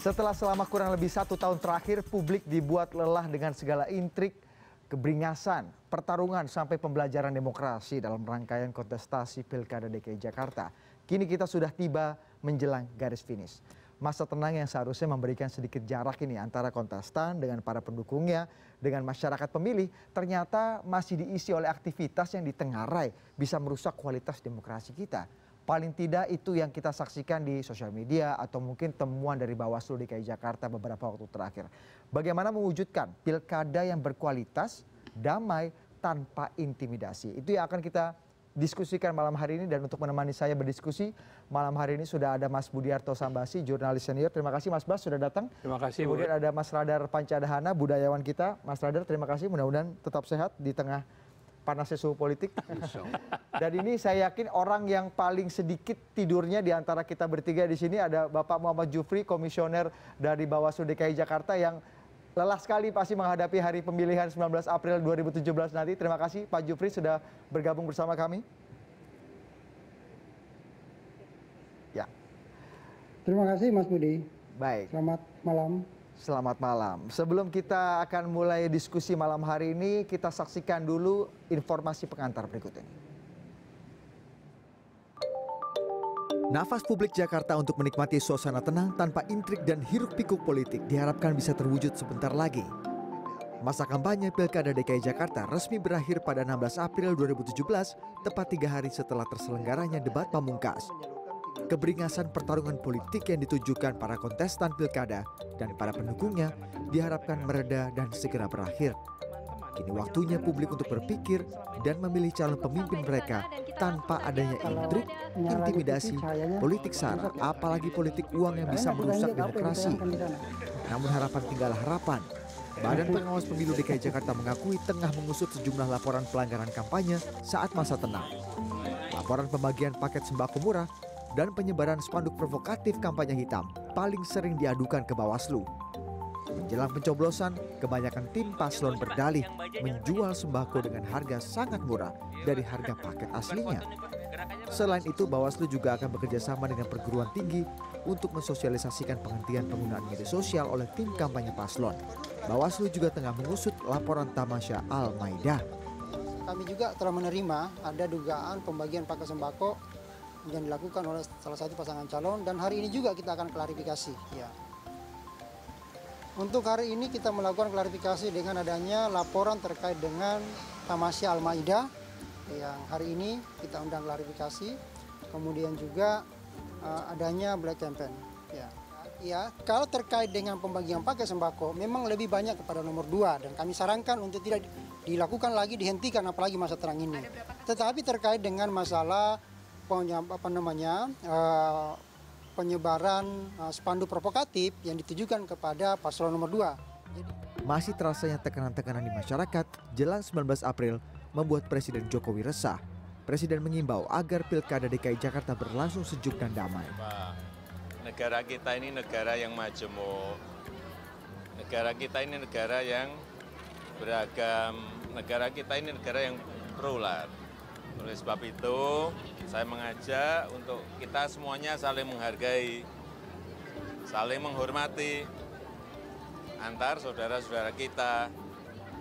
Setelah selama kurang lebih satu tahun terakhir, publik dibuat lelah dengan segala intrik, keberingasan, pertarungan sampai pembelajaran demokrasi dalam rangkaian kontestasi Pilkada DKI Jakarta. Kini kita sudah tiba menjelang garis finish. Masa tenang yang seharusnya memberikan sedikit jarak ini antara kontestan dengan para pendukungnya, dengan masyarakat pemilih, ternyata masih diisi oleh aktivitas yang ditengarai bisa merusak kualitas demokrasi kita paling tidak itu yang kita saksikan di sosial media atau mungkin temuan dari Bawaslu DKI Jakarta beberapa waktu terakhir. Bagaimana mewujudkan pilkada yang berkualitas, damai, tanpa intimidasi. Itu yang akan kita diskusikan malam hari ini dan untuk menemani saya berdiskusi malam hari ini sudah ada Mas Budiarto Sambasi, jurnalis senior. Terima kasih Mas Bas sudah datang. Terima kasih. Kemudian Bu. ada Mas Radar Pancadahana, budayawan kita. Mas Radar terima kasih, mudah-mudahan tetap sehat di tengah panasnya suhu politik dan ini saya yakin orang yang paling sedikit tidurnya diantara kita bertiga di sini ada bapak Muhammad Jufri komisioner dari Bawaslu DKI Jakarta yang lelah sekali pasti menghadapi hari pemilihan 19 April 2017 nanti terima kasih Pak Jufri sudah bergabung bersama kami ya terima kasih Mas Budi baik selamat malam Selamat malam. Sebelum kita akan mulai diskusi malam hari ini, kita saksikan dulu informasi pengantar berikut ini. Nafas publik Jakarta untuk menikmati suasana tenang tanpa intrik dan hiruk-pikuk politik diharapkan bisa terwujud sebentar lagi. Masa kampanye Pilkada DKI Jakarta resmi berakhir pada 16 April 2017, tepat tiga hari setelah terselenggaranya debat pamungkas keberingasan pertarungan politik yang ditujukan para kontestan pilkada dan para pendukungnya diharapkan mereda dan segera berakhir. Kini waktunya publik untuk berpikir dan memilih calon pemimpin mereka tanpa adanya intrik, intimidasi, politik sara, apalagi politik uang yang bisa merusak demokrasi. Namun harapan tinggal harapan. Badan Pengawas Pemilu DKI Jakarta mengakui tengah mengusut sejumlah laporan pelanggaran kampanye saat masa tenang. Laporan pembagian paket sembako murah dan penyebaran spanduk provokatif kampanye hitam paling sering diadukan ke Bawaslu. Menjelang pencoblosan, kebanyakan tim paslon berdalih menjual sembako dengan harga sangat murah dari harga paket aslinya. Selain itu, Bawaslu juga akan bekerja sama dengan perguruan tinggi untuk mensosialisasikan penghentian penggunaan media sosial oleh tim kampanye paslon. Bawaslu juga tengah mengusut laporan Tamasya Al-Maidah. Kami juga telah menerima ada dugaan pembagian paket sembako yang dilakukan oleh salah satu pasangan calon dan hari ini juga kita akan klarifikasi ya. Untuk hari ini kita melakukan klarifikasi dengan adanya laporan terkait dengan Tamasya Al-Maidah yang hari ini kita undang klarifikasi, kemudian juga uh, adanya black campaign ya. Ya, kalau terkait dengan pembagian paket sembako memang lebih banyak kepada nomor dua dan kami sarankan untuk tidak dilakukan lagi dihentikan apalagi masa terang ini. Tetapi terkait dengan masalah apa namanya eh, penyebaran eh, spanduk provokatif yang ditujukan kepada paslon nomor 2. Jadi... Masih terasanya tekanan-tekanan di masyarakat jelang 19 April membuat Presiden Jokowi resah. Presiden mengimbau agar pilkada DKI Jakarta berlangsung sejuk dan damai. Negara kita ini negara yang majemuk. Negara kita ini negara yang beragam. Negara kita ini negara yang berular. Oleh sebab itu, saya mengajak untuk kita semuanya saling menghargai, saling menghormati antar saudara-saudara kita.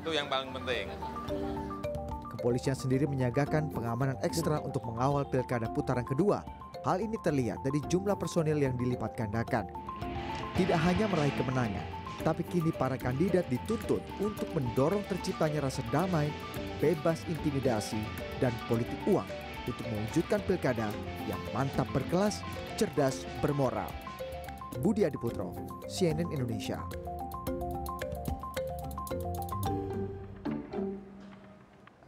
Itu yang paling penting. Kepolisian sendiri menyiagakan pengamanan ekstra untuk mengawal pilkada putaran kedua. Hal ini terlihat dari jumlah personil yang dilipatkan Tidak hanya meraih kemenangan, tapi kini para kandidat dituntut untuk mendorong terciptanya rasa damai, bebas intimidasi, dan politik uang untuk mewujudkan pilkada yang mantap berkelas, cerdas, bermoral. Budi Adiputro, CNN Indonesia.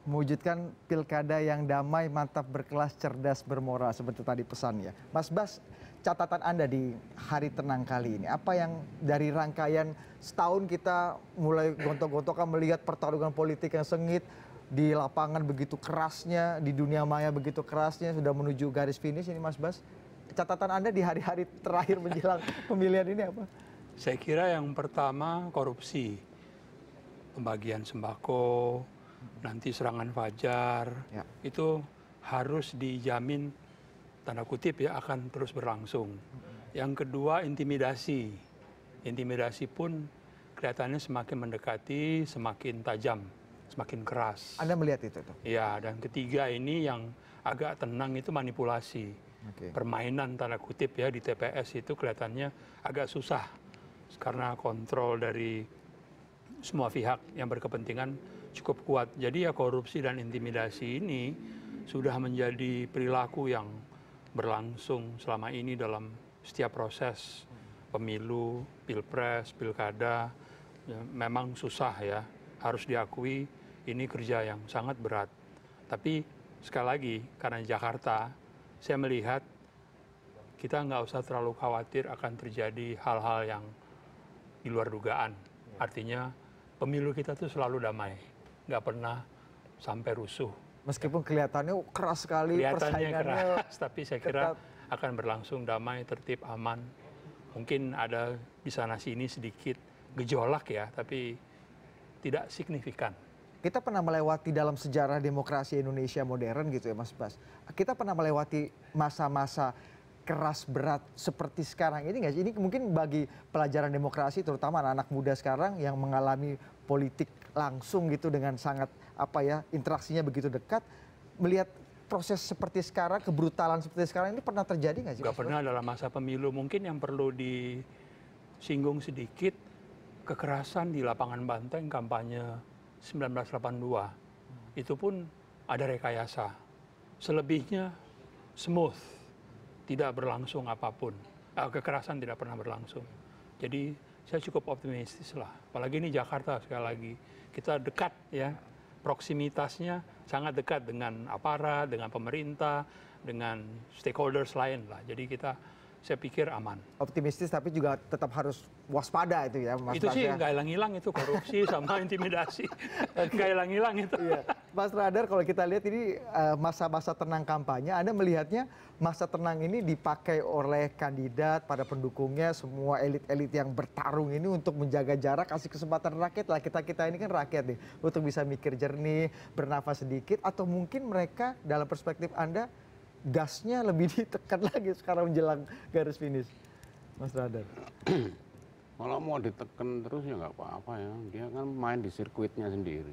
Mewujudkan pilkada yang damai, mantap, berkelas, cerdas, bermoral seperti tadi pesannya. Mas Bas, catatan anda di hari tenang kali ini? Apa yang dari rangkaian setahun kita mulai gontok-gontokan melihat pertarungan politik yang sengit di lapangan begitu kerasnya, di dunia maya begitu kerasnya, sudah menuju garis finish ini Mas Bas. Catatan Anda di hari-hari terakhir menjelang pemilihan ini apa? Saya kira yang pertama korupsi, pembagian sembako, hmm. nanti serangan fajar, ya. itu harus dijamin tanda kutip ya akan terus berlangsung. Yang kedua intimidasi. Intimidasi pun kelihatannya semakin mendekati, semakin tajam, semakin keras. Anda melihat itu tuh? Iya, dan ketiga ini yang agak tenang itu manipulasi. Okay. Permainan tanda kutip ya di TPS itu kelihatannya agak susah karena kontrol dari semua pihak yang berkepentingan cukup kuat. Jadi ya korupsi dan intimidasi ini sudah menjadi perilaku yang berlangsung selama ini dalam setiap proses pemilu, pilpres, pilkada, ya, memang susah ya. Harus diakui ini kerja yang sangat berat. Tapi sekali lagi, karena Jakarta, saya melihat kita nggak usah terlalu khawatir akan terjadi hal-hal yang di luar dugaan. Ya. Artinya pemilu kita tuh selalu damai, nggak pernah sampai rusuh, Meskipun kelihatannya keras sekali kelihatannya keras, tapi saya kira tetap. akan berlangsung damai, tertib, aman. Mungkin ada di sana sini sedikit gejolak ya, tapi tidak signifikan. Kita pernah melewati dalam sejarah demokrasi Indonesia modern gitu ya Mas Bas. Kita pernah melewati masa-masa keras berat seperti sekarang ini nggak sih? Ini mungkin bagi pelajaran demokrasi terutama anak-anak muda sekarang yang mengalami politik langsung gitu dengan sangat apa ya interaksinya begitu dekat melihat proses seperti sekarang kebrutalan seperti sekarang ini pernah terjadi nggak sih? Gak pernah dalam masa pemilu mungkin yang perlu disinggung sedikit kekerasan di lapangan banteng kampanye 1982 itu pun ada rekayasa selebihnya smooth tidak berlangsung apapun eh, kekerasan tidak pernah berlangsung jadi saya cukup optimistis lah. Apalagi ini Jakarta sekali lagi. Kita dekat ya, proksimitasnya sangat dekat dengan aparat, dengan pemerintah, dengan stakeholders lain lah. Jadi kita saya pikir aman. Optimistis tapi juga tetap harus waspada itu ya Mas Itu sih nggak hilang-hilang itu korupsi sama intimidasi. Nggak hilang-hilang itu. Iya. Mas Radar kalau kita lihat ini eh, masa-masa tenang kampanye, Anda melihatnya masa tenang ini dipakai oleh kandidat, pada pendukungnya, semua elit-elit yang bertarung ini untuk menjaga jarak, kasih kesempatan rakyat lah. Kita-kita ini kan rakyat nih, untuk bisa mikir jernih, bernafas sedikit, atau mungkin mereka dalam perspektif Anda gasnya lebih ditekan lagi sekarang menjelang garis finish, Mas Radar? Kalau mau ditekan terus ya nggak apa-apa ya. Dia kan main di sirkuitnya sendiri.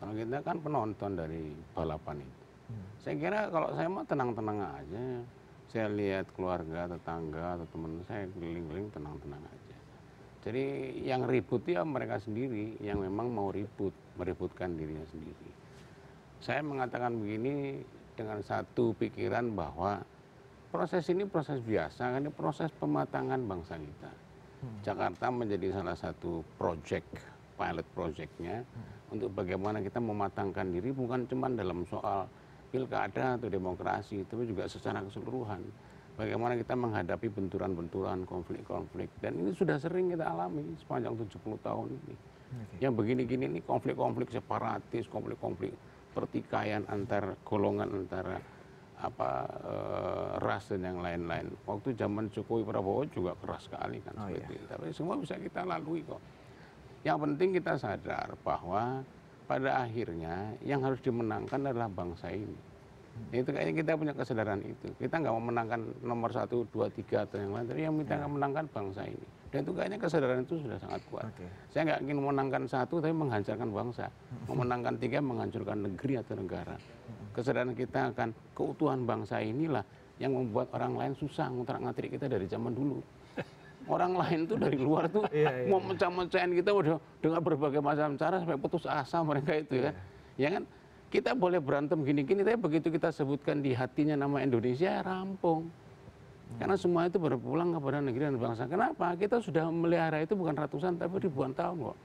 Kalau kita kan penonton dari balapan itu. Hmm. Saya kira kalau saya mau tenang-tenang aja. Saya lihat keluarga, tetangga, atau teman saya keliling-keliling tenang-tenang aja. Jadi yang ribut ya mereka sendiri yang memang mau ribut, meributkan dirinya sendiri. Saya mengatakan begini dengan satu pikiran bahwa proses ini proses biasa, ini proses pematangan bangsa kita. Hmm. Jakarta menjadi salah satu project, pilot projectnya hmm. untuk bagaimana kita mematangkan diri bukan cuma dalam soal pilkada atau demokrasi, tapi juga secara keseluruhan. Bagaimana kita menghadapi benturan-benturan, konflik-konflik. Dan ini sudah sering kita alami sepanjang 70 tahun ini. Yang begini-gini ini konflik-konflik separatis, konflik-konflik pertikaian antar golongan antara apa eh, ras dan yang lain lain waktu zaman jokowi prabowo juga keras sekali kan oh, seperti iya. itu tapi semua bisa kita lalui kok yang penting kita sadar bahwa pada akhirnya yang harus dimenangkan adalah bangsa ini hmm. itu kayaknya kita punya kesadaran itu kita nggak mau menangkan nomor satu dua tiga atau yang lain tapi yang kita nggak ya. menangkan bangsa ini dan itu kayaknya kesadaran itu sudah sangat kuat saya nggak ingin memenangkan satu tapi menghancurkan bangsa memenangkan tiga menghancurkan negeri atau negara kesadaran kita akan keutuhan bangsa inilah yang membuat orang lain susah ngontrak ngatrik kita dari zaman dulu orang lain tuh dari luar tuh iya, iya. mau mencam-mencan kita udah dengan berbagai macam cara sampai putus asa mereka itu ya iya. ya kan kita boleh berantem gini-gini tapi begitu kita sebutkan di hatinya nama Indonesia rampung karena semua itu berpulang kepada negeri dan bangsa kenapa kita sudah melihara itu bukan ratusan tapi ribuan tahun kok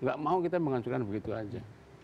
nggak mau kita menghancurkan begitu aja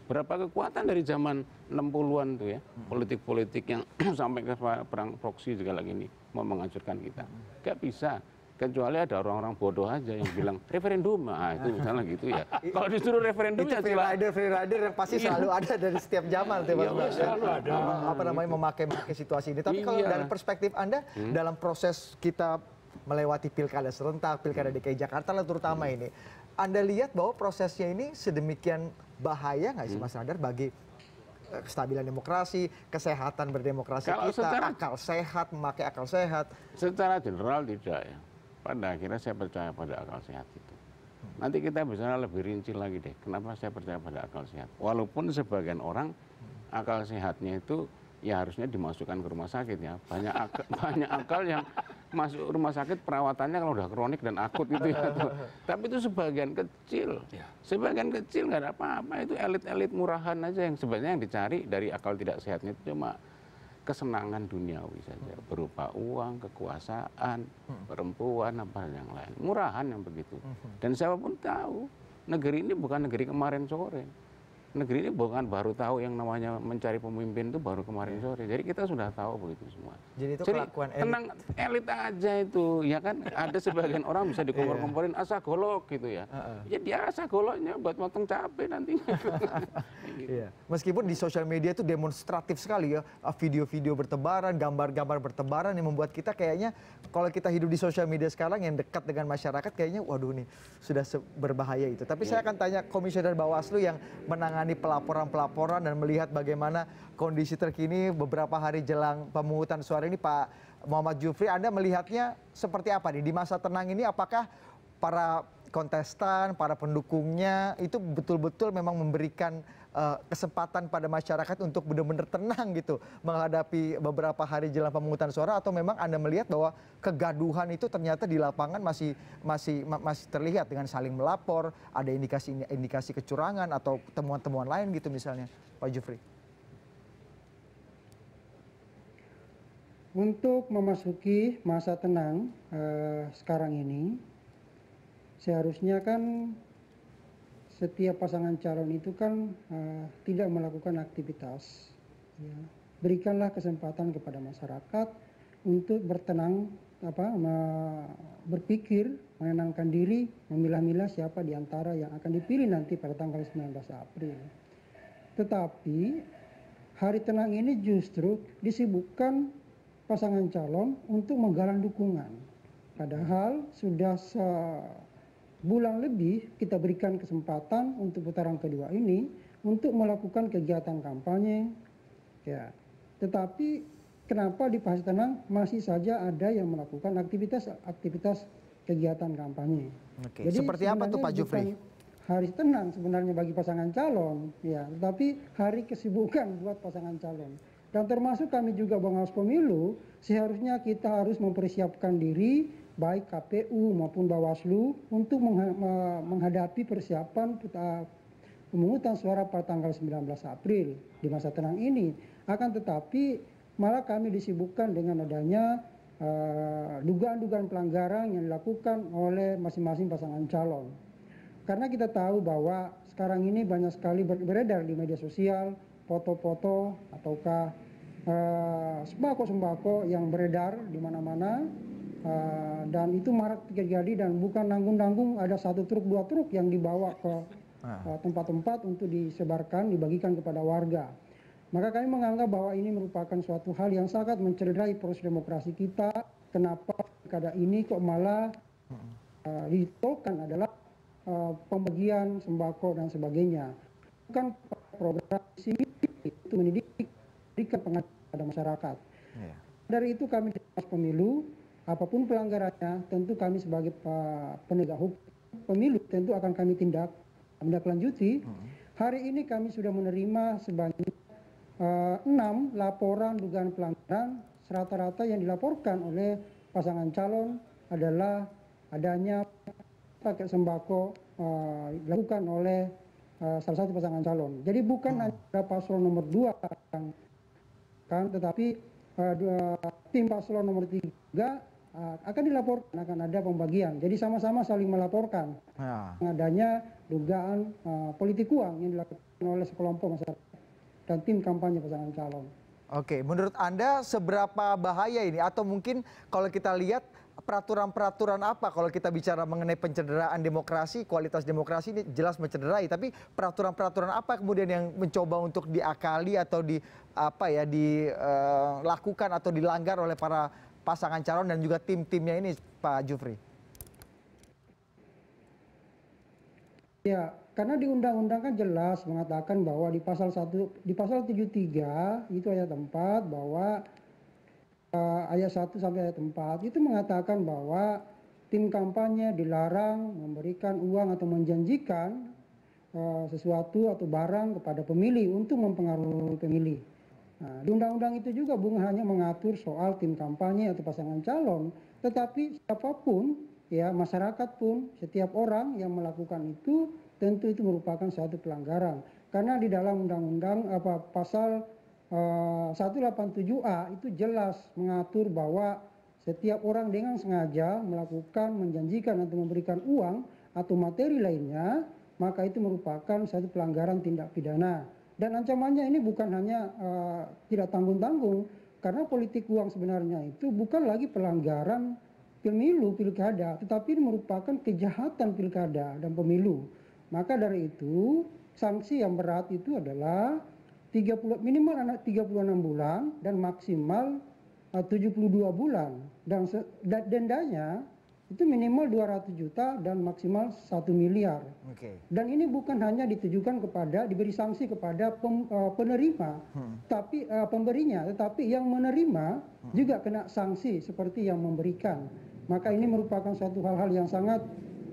berapa kekuatan dari zaman 60-an tuh ya hmm. politik-politik yang sampai ke perang proksi segala gini mau menghancurkan kita nggak bisa kecuali ada orang-orang bodoh aja yang bilang referendum nah, itu misalnya gitu ya kalau disuruh referendum itu ya free rider free rider yang pasti iya. selalu ada dari setiap zaman tiba-tiba. Iya, selalu ada apa namanya memakai memakai situasi ini tapi kalau iya. dari perspektif anda hmm. dalam proses kita melewati pilkada serentak pilkada hmm. DKI Jakarta lah terutama hmm. ini anda lihat bahwa prosesnya ini sedemikian bahaya nggak sih mas Radar bagi eh, kestabilan demokrasi, kesehatan berdemokrasi Kalau kita, secara, akal sehat, memakai akal sehat. Secara general tidak ya pada akhirnya saya percaya pada akal sehat itu. Nanti kita bisa lebih rinci lagi deh, kenapa saya percaya pada akal sehat. Walaupun sebagian orang akal sehatnya itu ya harusnya dimasukkan ke rumah sakit ya. Banyak akal, banyak akal yang masuk rumah sakit perawatannya kalau udah kronik dan akut gitu ya. Tapi itu sebagian kecil. Ya. Sebagian kecil nggak ada apa-apa. Itu elit-elit murahan aja yang sebenarnya yang dicari dari akal tidak sehatnya itu cuma kesenangan duniawi saja hmm. berupa uang, kekuasaan, hmm. perempuan, apa yang lain. Murahan yang begitu. Hmm. Dan siapapun tahu negeri ini bukan negeri kemarin sore negeri ini bukan baru tahu yang namanya mencari pemimpin itu baru kemarin iya. sore. Jadi kita sudah tahu begitu semua. Jadi itu Jadi, kelakuan elit. Tenang, elit aja itu. Ya kan ada sebagian orang bisa iya. dikompor-komporin asa golok gitu ya. Uh -uh. Ya dia asa goloknya buat motong cabe nanti. Iya. Meskipun di sosial media itu demonstratif sekali ya. Ah, video-video bertebaran, gambar-gambar bertebaran yang membuat kita kayaknya kalau kita hidup di sosial media sekarang yang dekat dengan masyarakat kayaknya waduh nih sudah berbahaya itu. Tapi iya. saya akan tanya komisioner Bawaslu yang menangani menangani pelaporan pelaporan dan melihat bagaimana kondisi terkini beberapa hari jelang pemungutan suara ini pak muhammad jufri anda melihatnya seperti apa nih di masa tenang ini apakah para kontestan para pendukungnya itu betul betul memang memberikan Eh, kesempatan pada masyarakat untuk benar benar tenang gitu menghadapi beberapa hari jelang pemungutan suara atau memang anda melihat bahwa kegaduhan itu ternyata di lapangan masih terlihat dengan saling melapor ada indikasi indikasi kecurangan atau temuan temuan lain gitu misalnya pak jufri Untuk memasuki masa tenang eh, sekarang ini, seharusnya kan setiap pasangan calon itu kan uh, tidak melakukan aktivitas. Ya. Berikanlah kesempatan kepada masyarakat untuk bertenang, apa, berpikir, menenangkan diri, memilah-milah siapa di antara yang akan dipilih nanti pada tanggal 19 April. Tetapi hari tenang ini justru disibukkan pasangan calon untuk menggalang dukungan. Padahal sudah se bulan lebih kita berikan kesempatan untuk putaran kedua ini untuk melakukan kegiatan kampanye. Ya. Tetapi kenapa di tenang masih saja ada yang melakukan aktivitas-aktivitas kegiatan kampanye. Oke. Jadi seperti apa tuh Pak Jufri? Hari tenang sebenarnya bagi pasangan calon, ya, tetapi hari kesibukan buat pasangan calon. Dan termasuk kami juga bangas Pemilu, seharusnya kita harus mempersiapkan diri baik kpu maupun bawaslu untuk menghadapi persiapan pemungutan suara pada tanggal 19 April di masa tenang ini. Akan tetapi malah kami disibukkan dengan adanya eh, dugaan-dugaan uh, pelanggaran yang dilakukan oleh masing-masing pasangan calon. Karena kita tahu bahwa sekarang ini banyak sekali beredar di media sosial foto-foto ataukah eh, sembako-sembako yang beredar di mana-mana uh, dan itu marak terjadi dan bukan nanggung-nanggung ada satu truk dua truk yang dibawa ke ah. eh, tempat-tempat uh, untuk disebarkan dibagikan kepada warga. Maka kami menganggap bahwa ini merupakan suatu hal yang sangat mencederai proses demokrasi kita. Kenapa pada ini kok malah uh, eh, ditolkan adalah uh, pembagian sembako dan sebagainya. Bukan program sini itu mendidik pendidikan pengadilan pada masyarakat. Yeah. Dari itu kami pemilu apapun pelanggarannya tentu kami sebagai penegak hukum pemilu tentu akan kami tindak menindaklanjuti. Hmm. Hari ini kami sudah menerima sebanyak eh, enam laporan dugaan pelanggaran. Rata-rata yang dilaporkan oleh pasangan calon adalah adanya paket sembako uh, dilakukan oleh uh, salah satu pasangan calon. Jadi bukan hmm. hanya paslon nomor dua yang kan, tetapi uh, dua, tim paslon nomor tiga Eh, akan dilaporkan akan ada pembagian. Jadi sama-sama saling melaporkan ya. adanya dugaan uh, politik uang yang dilakukan oleh sekelompok masyarakat dan tim kampanye pasangan calon. Oke, menurut Anda seberapa bahaya ini atau mungkin kalau kita lihat peraturan-peraturan apa kalau kita bicara mengenai pencederaan demokrasi, kualitas demokrasi ini jelas mencederai, tapi peraturan-peraturan apa kemudian yang mencoba untuk diakali atau di apa ya dilakukan eh, atau dilanggar oleh para pasangan calon dan juga tim timnya ini Pak Jufri? Ya, karena di undang-undang kan jelas mengatakan bahwa di pasal 1 di pasal 73 itu ayat 4 bahwa uh, ayat 1 sampai ayat 4 itu mengatakan bahwa tim kampanye dilarang memberikan uang atau menjanjikan uh, sesuatu atau barang kepada pemilih untuk mempengaruhi pemilih. Nah, di undang-undang itu juga Bung hanya mengatur soal tim kampanye atau pasangan calon, tetapi siapapun ya masyarakat pun setiap orang yang melakukan itu tentu itu merupakan suatu pelanggaran karena di dalam undang-undang apa pasal eh, uh, 187A itu jelas mengatur bahwa setiap orang dengan sengaja melakukan menjanjikan atau memberikan uang atau materi lainnya maka itu merupakan suatu pelanggaran tindak pidana. Dan ancamannya ini bukan hanya uh, tidak tanggung-tanggung, karena politik uang sebenarnya itu bukan lagi pelanggaran pemilu pilkada, tetapi ini merupakan kejahatan pilkada dan pemilu. Maka dari itu sanksi yang berat itu adalah 30 minimal anak 36 bulan dan maksimal eh, uh, 72 bulan dan, dan dendanya itu minimal 200 juta dan maksimal 1 miliar. Okay. Dan ini bukan hanya ditujukan kepada diberi sanksi kepada pem, uh, penerima, hmm. tapi uh, pemberinya, tetapi yang menerima hmm. juga kena sanksi seperti yang memberikan. Maka ini merupakan suatu hal-hal yang sangat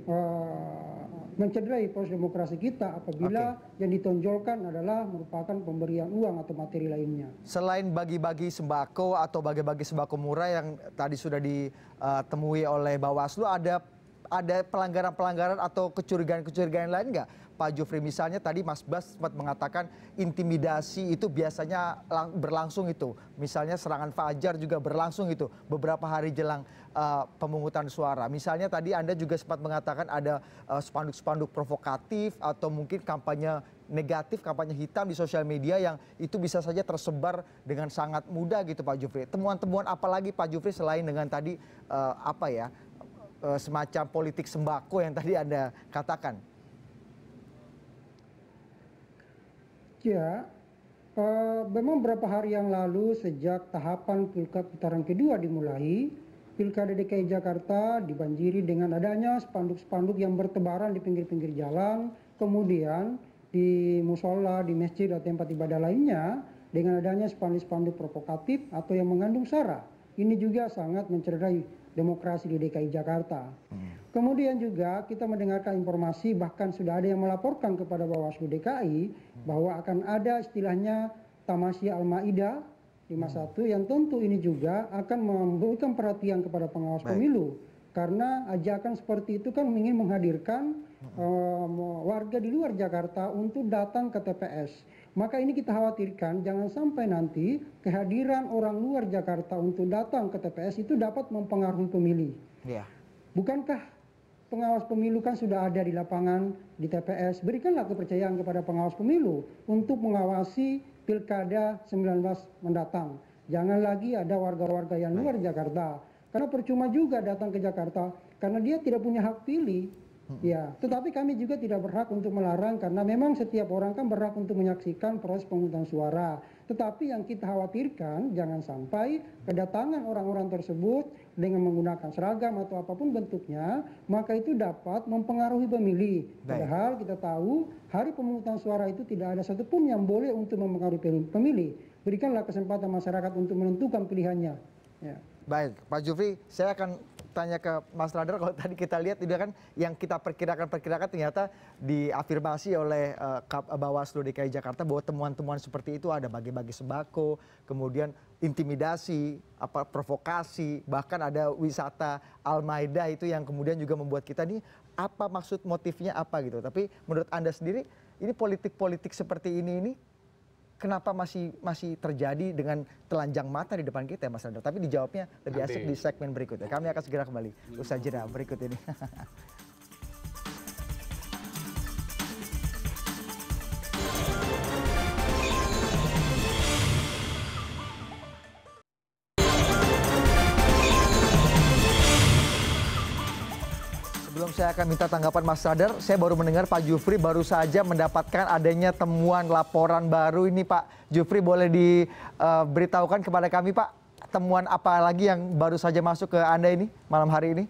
uh, mencederai proses demokrasi kita apabila okay. yang ditonjolkan adalah merupakan pemberian uang atau materi lainnya. Selain bagi-bagi sembako atau bagi-bagi sembako murah yang tadi sudah ditemui oleh Bawaslu, ada ada pelanggaran-pelanggaran atau kecurigaan-kecurigaan lain nggak? Pak Jufri misalnya tadi Mas Bas sempat mengatakan intimidasi itu biasanya berlangsung itu misalnya serangan Fajar juga berlangsung itu beberapa hari jelang uh, pemungutan suara misalnya tadi Anda juga sempat mengatakan ada eh, spanduk-spanduk provokatif atau mungkin kampanye negatif kampanye hitam di sosial media yang itu bisa saja tersebar dengan sangat mudah gitu Pak Jufri temuan-temuan apalagi Pak Jufri selain dengan tadi uh, apa ya semacam politik sembako yang tadi Anda katakan? Ya, memang beberapa hari yang lalu sejak tahapan pilkada putaran kedua dimulai, pilkada DKI Jakarta dibanjiri dengan adanya spanduk-spanduk yang bertebaran di pinggir-pinggir jalan, kemudian di musola, di masjid atau tempat ibadah lainnya dengan adanya spanduk-spanduk provokatif atau yang mengandung sara. Ini juga sangat mencerdai demokrasi di DKI Jakarta. Hmm. Kemudian juga kita mendengarkan informasi bahkan sudah ada yang melaporkan kepada Bawaslu DKI hmm. bahwa akan ada istilahnya tamasya al-maidah 51 hmm. yang tentu ini juga akan memberikan perhatian kepada pengawas Baik. pemilu karena ajakan seperti itu kan ingin menghadirkan hmm. uh, warga di luar Jakarta untuk datang ke TPS. Maka ini kita khawatirkan jangan sampai nanti kehadiran orang luar Jakarta untuk datang ke TPS itu dapat mempengaruhi pemilih. Ya. Bukankah pengawas pemilu kan sudah ada di lapangan di TPS? Berikanlah kepercayaan kepada pengawas pemilu untuk mengawasi pilkada 19 mendatang. Jangan lagi ada warga-warga yang luar Jakarta. Karena percuma juga datang ke Jakarta karena dia tidak punya hak pilih Ya, tetapi kami juga tidak berhak untuk melarang karena memang setiap orang kan berhak untuk menyaksikan proses penghutang suara. Tetapi yang kita khawatirkan jangan sampai kedatangan orang-orang tersebut dengan menggunakan seragam atau apapun bentuknya, maka itu dapat mempengaruhi pemilih. Baik. Padahal kita tahu hari pemungutan suara itu tidak ada satupun yang boleh untuk mempengaruhi pemilih. Berikanlah kesempatan masyarakat untuk menentukan pilihannya. Ya. Baik, Pak Jufri, saya akan tanya ke Mas Radar kalau tadi kita lihat itu kan yang kita perkirakan-perkirakan ternyata diafirmasi oleh eh, Bawaslu DKI Jakarta bahwa temuan-temuan seperti itu ada bagi-bagi sembako, kemudian intimidasi, apa provokasi, bahkan ada wisata al maida itu yang kemudian juga membuat kita nih apa maksud motifnya apa gitu. Tapi menurut Anda sendiri ini politik-politik seperti ini ini kenapa masih masih terjadi dengan telanjang mata di depan kita ya mas radar tapi dijawabnya lebih asik di segmen berikutnya kami akan segera kembali usaha jeda berikut ini sebelum saya akan minta tanggapan mas radar saya baru mendengar pak jufri baru saja mendapatkan adanya temuan laporan baru ini pak jufri boleh diberitahukan eh, kepada kami pak temuan apa lagi yang baru saja masuk ke anda ini malam hari ini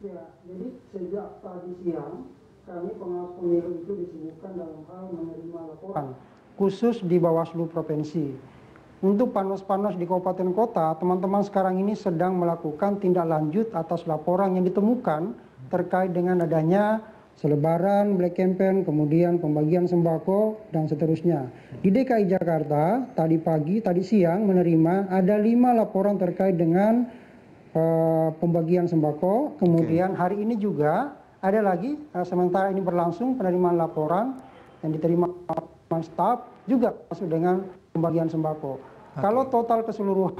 Ya, jadi sejak tadi siang kami pengawas pemilu itu disibukkan dalam hal menerima laporan khusus di Bawaslu Provinsi untuk panwas panwas di kabupaten kota, teman-teman sekarang ini sedang melakukan tindak lanjut atas laporan yang ditemukan terkait dengan adanya selebaran, black campaign, kemudian pembagian sembako, dan seterusnya. Di DKI Jakarta, tadi pagi, tadi siang menerima ada lima laporan terkait dengan uh, pembagian sembako. Kemudian hari ini juga ada lagi, uh, sementara ini berlangsung penerimaan laporan yang diterima staf juga masuk dengan pembagian sembako. Kalau total keseluruhan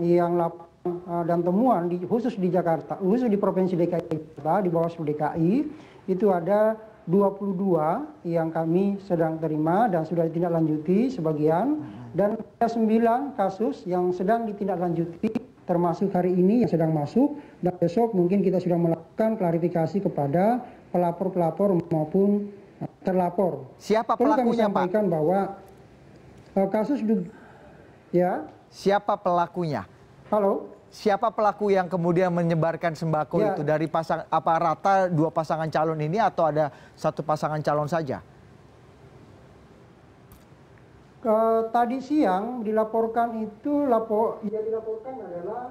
yang eh, dan temuan di, khusus di Jakarta, khusus di Provinsi DKI Jakarta, di bawah DKI, itu ada 22 yang kami sedang terima dan sudah ditindaklanjuti sebagian, hmm. dan ada 9 kasus yang sedang ditindaklanjuti termasuk hari ini yang sedang masuk, dan besok mungkin kita sudah melakukan klarifikasi kepada pelapor-pelapor maupun eh, terlapor. Siapa pelakunya, Perlu kami sampaikan Pak? bahwa eh, kasus ya. siapa pelakunya? Halo? Siapa pelaku yang kemudian menyebarkan sembako ya. itu dari pasang apa rata dua pasangan calon ini atau ada satu pasangan calon saja? Ke, tadi siang dilaporkan itu lapor yang dilaporkan adalah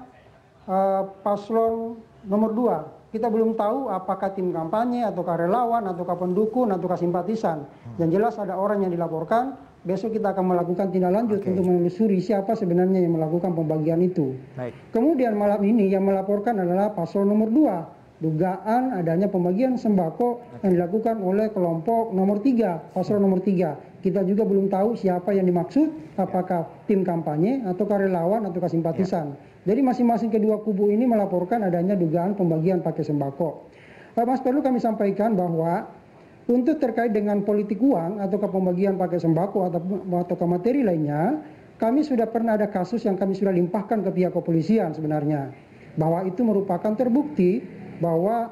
uh, paslon nomor dua. Kita belum tahu apakah tim kampanye ataukah relawan ataukah pendukung atau simpatisan. Hmm. Yang jelas ada orang yang dilaporkan besok kita akan melakukan tindak lanjut okay. untuk menelusuri siapa sebenarnya yang melakukan pembagian itu. Baik. Kemudian malam ini yang melaporkan adalah pasal nomor 2, dugaan adanya pembagian sembako okay. yang dilakukan oleh kelompok nomor 3, paslon nomor 3. Kita juga belum tahu siapa yang dimaksud, ya. apakah tim kampanye atau karyawan atau simpatisan. Yeah. Jadi masing-masing kedua kubu ini melaporkan adanya dugaan pembagian pakai sembako. Eh, Mas perlu kami sampaikan bahwa untuk terkait dengan politik uang atau pembagian pakai sembako atau atau ke materi lainnya, kami sudah pernah ada kasus yang kami sudah limpahkan ke pihak kepolisian sebenarnya bahwa itu merupakan terbukti bahwa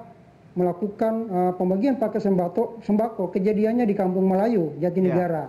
melakukan uh, pembagian pakai sembako, sembako kejadiannya di Kampung Melayu, Jatinegara. Ya.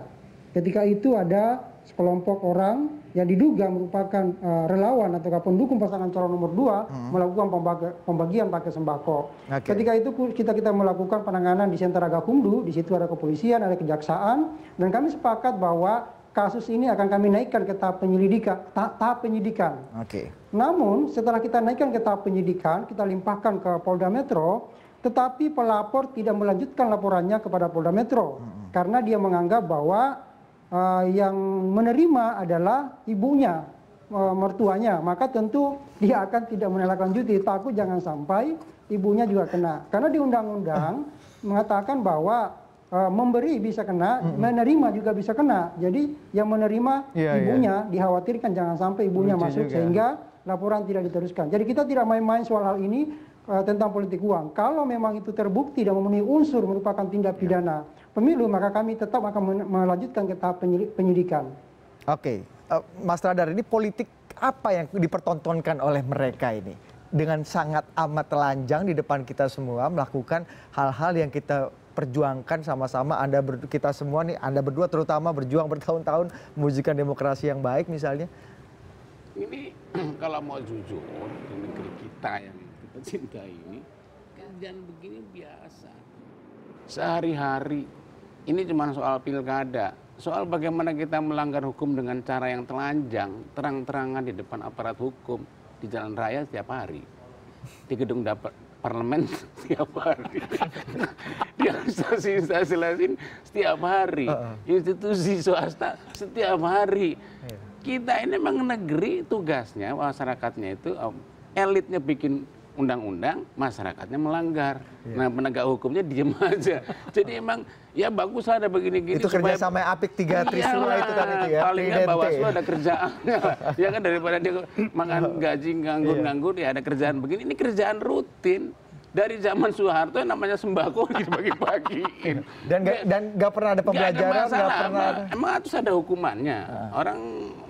Ketika itu ada sekelompok orang yang diduga merupakan uh, relawan atau pendukung pasangan calon nomor dua hmm. melakukan pembaga, pembagian paket sembako. Okay. Ketika itu kita kita melakukan penanganan di sentra Gakumdu, di situ ada kepolisian, ada kejaksaan, dan kami sepakat bahwa kasus ini akan kami naikkan ke tahap penyelidikan, tahap penyidikan. Oke. Okay. Namun setelah kita naikkan ke tahap penyidikan, kita limpahkan ke Polda Metro, tetapi pelapor tidak melanjutkan laporannya kepada Polda Metro hmm. karena dia menganggap bahwa uh, yang menerima adalah ibunya, uh, mertuanya, maka tentu dia akan tidak cuti. Takut jangan sampai ibunya juga kena. Karena di undang-undang mengatakan bahwa uh, memberi bisa kena, menerima juga bisa kena. Jadi yang menerima yeah, iya. ibunya yeah. dikhawatirkan jangan sampai ibunya Lucu masuk juga. sehingga laporan tidak diteruskan. Jadi kita tidak main-main soal hal ini tentang politik uang. Kalau memang itu terbukti dan memenuhi unsur merupakan tindak iya. pidana pemilu, maka kami tetap akan melanjutkan ke tahap penyidikan. Oke, uh, Mas Radar, ini politik apa yang dipertontonkan oleh mereka ini? Dengan sangat amat telanjang di depan kita semua melakukan hal-hal yang kita perjuangkan sama-sama Anda ber, kita semua nih Anda berdua terutama berjuang bertahun-tahun mewujudkan demokrasi yang baik misalnya. Ini kalau mau jujur di negeri kita yang kita cintai ini kerjaan begini biasa sehari-hari ini cuma soal pilkada, soal bagaimana kita melanggar hukum dengan cara yang telanjang, terang-terangan di depan aparat hukum di jalan raya setiap hari, di gedung dapat parlemen setiap hari, di asosiasi lain setiap hari, institusi swasta setiap hari. Iya. Kita ini memang negeri tugasnya masyarakatnya itu elitnya bikin undang-undang masyarakatnya melanggar. Ya. Nah penegak hukumnya diem aja. Jadi emang ya bagus ada begini-gini. Itu kerja sama apik tiga iya trisula itu kan itu ya. Paling nggak bawaslu ada kerjaan. ya kan daripada dia makan iya. gaji nganggur-nganggur ya ada kerjaan begini. Ini kerjaan rutin dari zaman Soeharto namanya sembako dibagi-bagiin. Dan gak, dan gak pernah ada pembelajaran, gak, ada masalah. gak pernah Emang harus ada hukumannya. Ah. Orang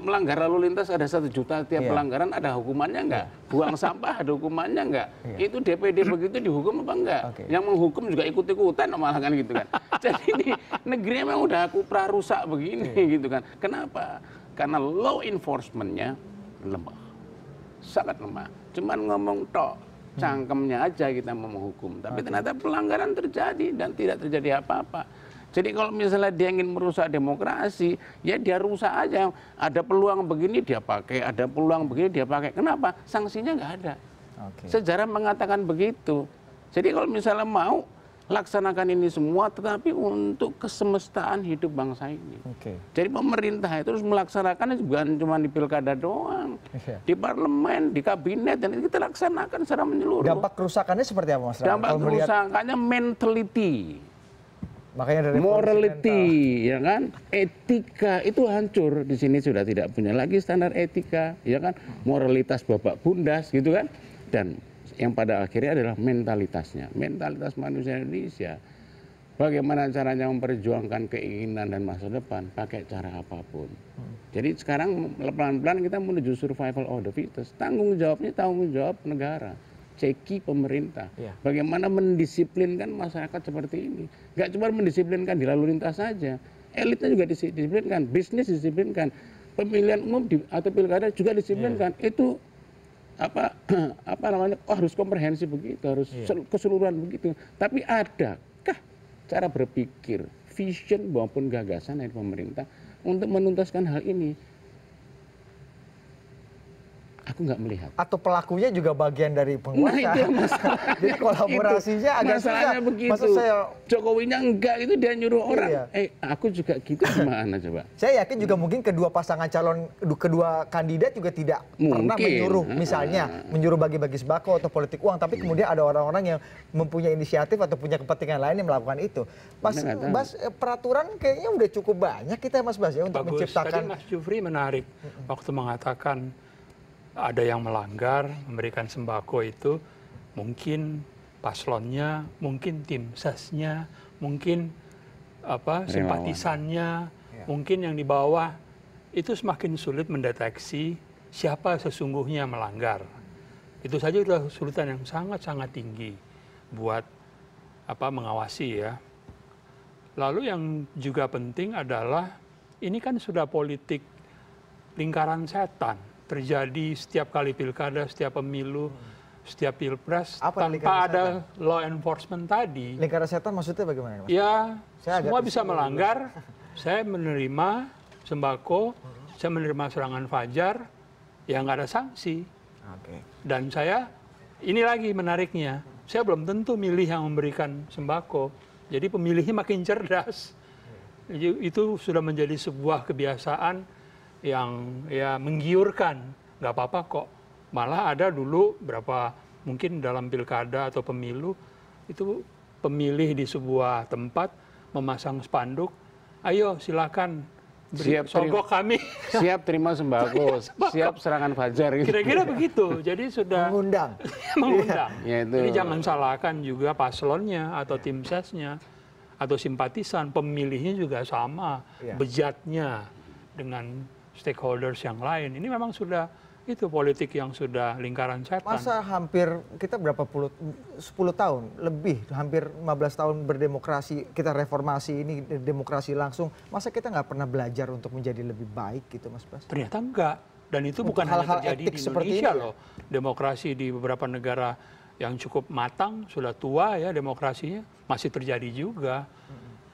melanggar lalu lintas ada satu juta tiap yeah. pelanggaran ada hukumannya enggak? Yeah. Buang sampah ada hukumannya enggak? Yeah. Itu DPD begitu dihukum apa enggak? Okay. Yang menghukum juga ikut-ikutan malah kan gitu kan. Jadi ini negeri memang udah aku rusak begini yeah. gitu kan. Kenapa? Karena law enforcementnya lemah. Sangat lemah. Cuman ngomong tok cangkemnya aja kita mau menghukum tapi ternyata pelanggaran terjadi dan tidak terjadi apa-apa jadi kalau misalnya dia ingin merusak demokrasi, ya dia rusak aja. Ada peluang begini dia pakai, ada peluang begini dia pakai. Kenapa? Sanksinya nggak ada. Sejarah mengatakan begitu. Jadi kalau misalnya mau laksanakan ini semua tetapi untuk kesemestaan hidup bangsa ini. Okay. Jadi pemerintah itu harus melaksanakan bukan cuma di pilkada doang, yeah. di parlemen, di kabinet dan kita laksanakan secara menyeluruh. Dampak kerusakannya seperti apa Mas? Dampak Kalau kerusakannya melihat... mentality. Makanya dari morality ya kan, etika itu hancur di sini sudah tidak punya lagi standar etika ya kan, moralitas bapak bundas gitu kan dan yang pada akhirnya adalah mentalitasnya mentalitas manusia indonesia bagaimana caranya memperjuangkan keinginan dan masa depan pakai cara apapun hmm. jadi sekarang pelan pelan kita menuju survival of the fittest tanggung jawabnya tanggung jawab negara ceki pemerintah. Iya. Bagaimana mendisiplinkan masyarakat seperti ini. Gak cuma mendisiplinkan di lalu lintas saja. Elitnya juga disiplinkan, bisnis disiplinkan, pemilihan umum di, atau pilkada juga disiplinkan. Yeah. Itu apa apa namanya oh, harus komprehensif begitu harus iya. keseluruhan begitu tapi adakah cara berpikir vision maupun gagasan dari pemerintah untuk menuntaskan hal ini Aku nggak melihat. Atau pelakunya juga bagian dari nah, penguasa. Nah, itu masalah. Jadi kolaborasinya itu. agak Masalahnya susah. begitu. Maksud saya Jokowinya enggak itu dia nyuruh orang. Iya. Eh, aku juga gitu gimana coba? Saya yakin juga mungkin kedua pasangan calon kedua kandidat juga tidak mungkin. pernah menyuruh ah, misalnya ah, ah. menyuruh bagi-bagi sembako atau politik uang, tapi iya. kemudian ada orang-orang yang mempunyai inisiatif atau punya kepentingan lain yang melakukan itu. Mas Bas eh, peraturan kayaknya udah cukup banyak kita Mas Bas ya untuk Bagus. menciptakan Tadi Mas Jufri menarik waktu mengatakan ada yang melanggar memberikan sembako itu mungkin paslonnya, mungkin tim sesnya, mungkin apa simpatisannya, iya. mungkin yang di bawah itu semakin sulit mendeteksi siapa sesungguhnya melanggar. Itu saja sudah kesulitan yang sangat-sangat tinggi buat apa mengawasi ya. Lalu yang juga penting adalah ini kan sudah politik lingkaran setan terjadi setiap kali pilkada, setiap pemilu, hmm. setiap pilpres Apa tanpa ada setan? law enforcement tadi. Lingkaran setan maksudnya bagaimana? Mas? Ya, saya semua bisa melanggar. saya menerima sembako, hmm. saya menerima serangan fajar, yang nggak ada sanksi. Okay. Dan saya, ini lagi menariknya, saya belum tentu milih yang memberikan sembako. Jadi pemilihnya makin cerdas. Iya. itu sudah menjadi sebuah kebiasaan yang ya menggiurkan nggak apa apa kok malah ada dulu berapa mungkin dalam pilkada atau pemilu itu pemilih di sebuah tempat memasang spanduk ayo silakan beri siap sogok kami siap terima sembako siap serangan fajar gitu. kira-kira begitu jadi sudah mengundang mengundang iya. ya, itu. jadi jangan salahkan juga paslonnya atau tim sesnya atau simpatisan pemilihnya juga sama ya. bejatnya dengan stakeholders yang lain. Ini memang sudah itu politik yang sudah lingkaran setan. Masa hampir kita berapa puluh 10 tahun lebih hampir 15 tahun berdemokrasi, kita reformasi ini demokrasi langsung. Masa kita nggak pernah belajar untuk menjadi lebih baik gitu Mas Bas? Ternyata enggak. Dan itu untuk bukan hal -hal hanya terjadi etik di Indonesia ini, ya? loh. Demokrasi di beberapa negara yang cukup matang, sudah tua ya demokrasinya, masih terjadi juga.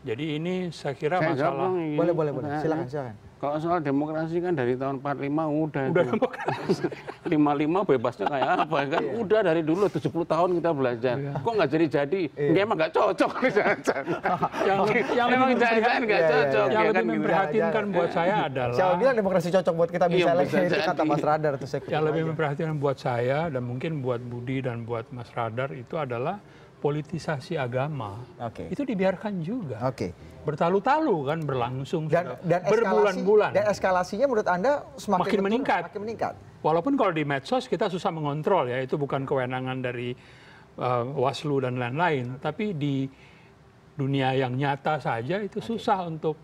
Jadi ini saya kira saya masalah. Boleh, boleh, boleh. Nah, silakan, ya. silakan. Kalau soal demokrasi kan dari tahun 45 udah. Udah demokrasi. 55 bebasnya kayak apa kan? Iya. Udah dari dulu 70 tahun kita belajar. Iya. Kok nggak jadi-jadi? Iya. Emang nggak cocok yang yang memang jalan nggak cocok. Yang lebih memprihatinkan buat saya adalah. Saya bilang demokrasi cocok buat kita bisa lagi itu kata Mas Radar tuh saya. Yang lebih memprihatinkan buat saya dan mungkin buat Budi dan buat Mas Radar itu adalah politisasi agama okay. itu dibiarkan juga. Oke. Okay. Bertalu-talu kan berlangsung dan, dan berbulan-bulan. Dan eskalasinya menurut Anda semakin makin meningkat. Makin meningkat. Walaupun kalau di medsos kita susah mengontrol ya, itu bukan kewenangan dari uh, Waslu dan lain-lain, okay. tapi di dunia yang nyata saja itu okay. susah untuk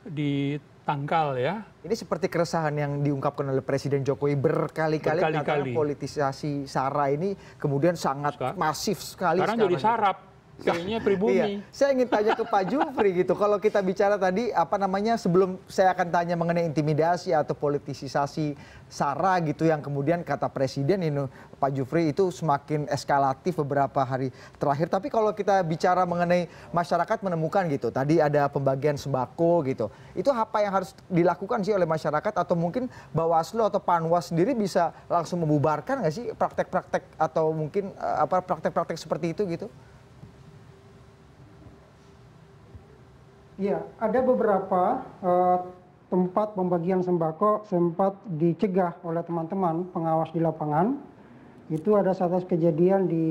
di tangkal ya. Ini seperti keresahan yang diungkapkan oleh Presiden Jokowi berkali-kali berkali karena politisasi SARA ini kemudian sangat Suka. masif sekali sekarang. Sekarang jadi sarap. Kayaknya pribumi. Iya. Saya ingin tanya ke Pak Jufri gitu. Kalau kita bicara tadi apa namanya sebelum saya akan tanya mengenai intimidasi atau politisasi SARA gitu yang kemudian kata presiden ini Pak Jufri itu semakin eskalatif beberapa hari terakhir. Tapi kalau kita bicara mengenai masyarakat menemukan gitu. Tadi ada pembagian sembako gitu. Itu apa yang harus dilakukan sih oleh masyarakat atau mungkin Bawaslu atau Panwas sendiri bisa langsung membubarkan nggak sih praktek-praktek atau mungkin eh, apa praktek-praktek seperti itu gitu? Ya, ada beberapa uh, tempat pembagian sembako sempat dicegah oleh teman-teman pengawas di lapangan. Itu ada satu kejadian di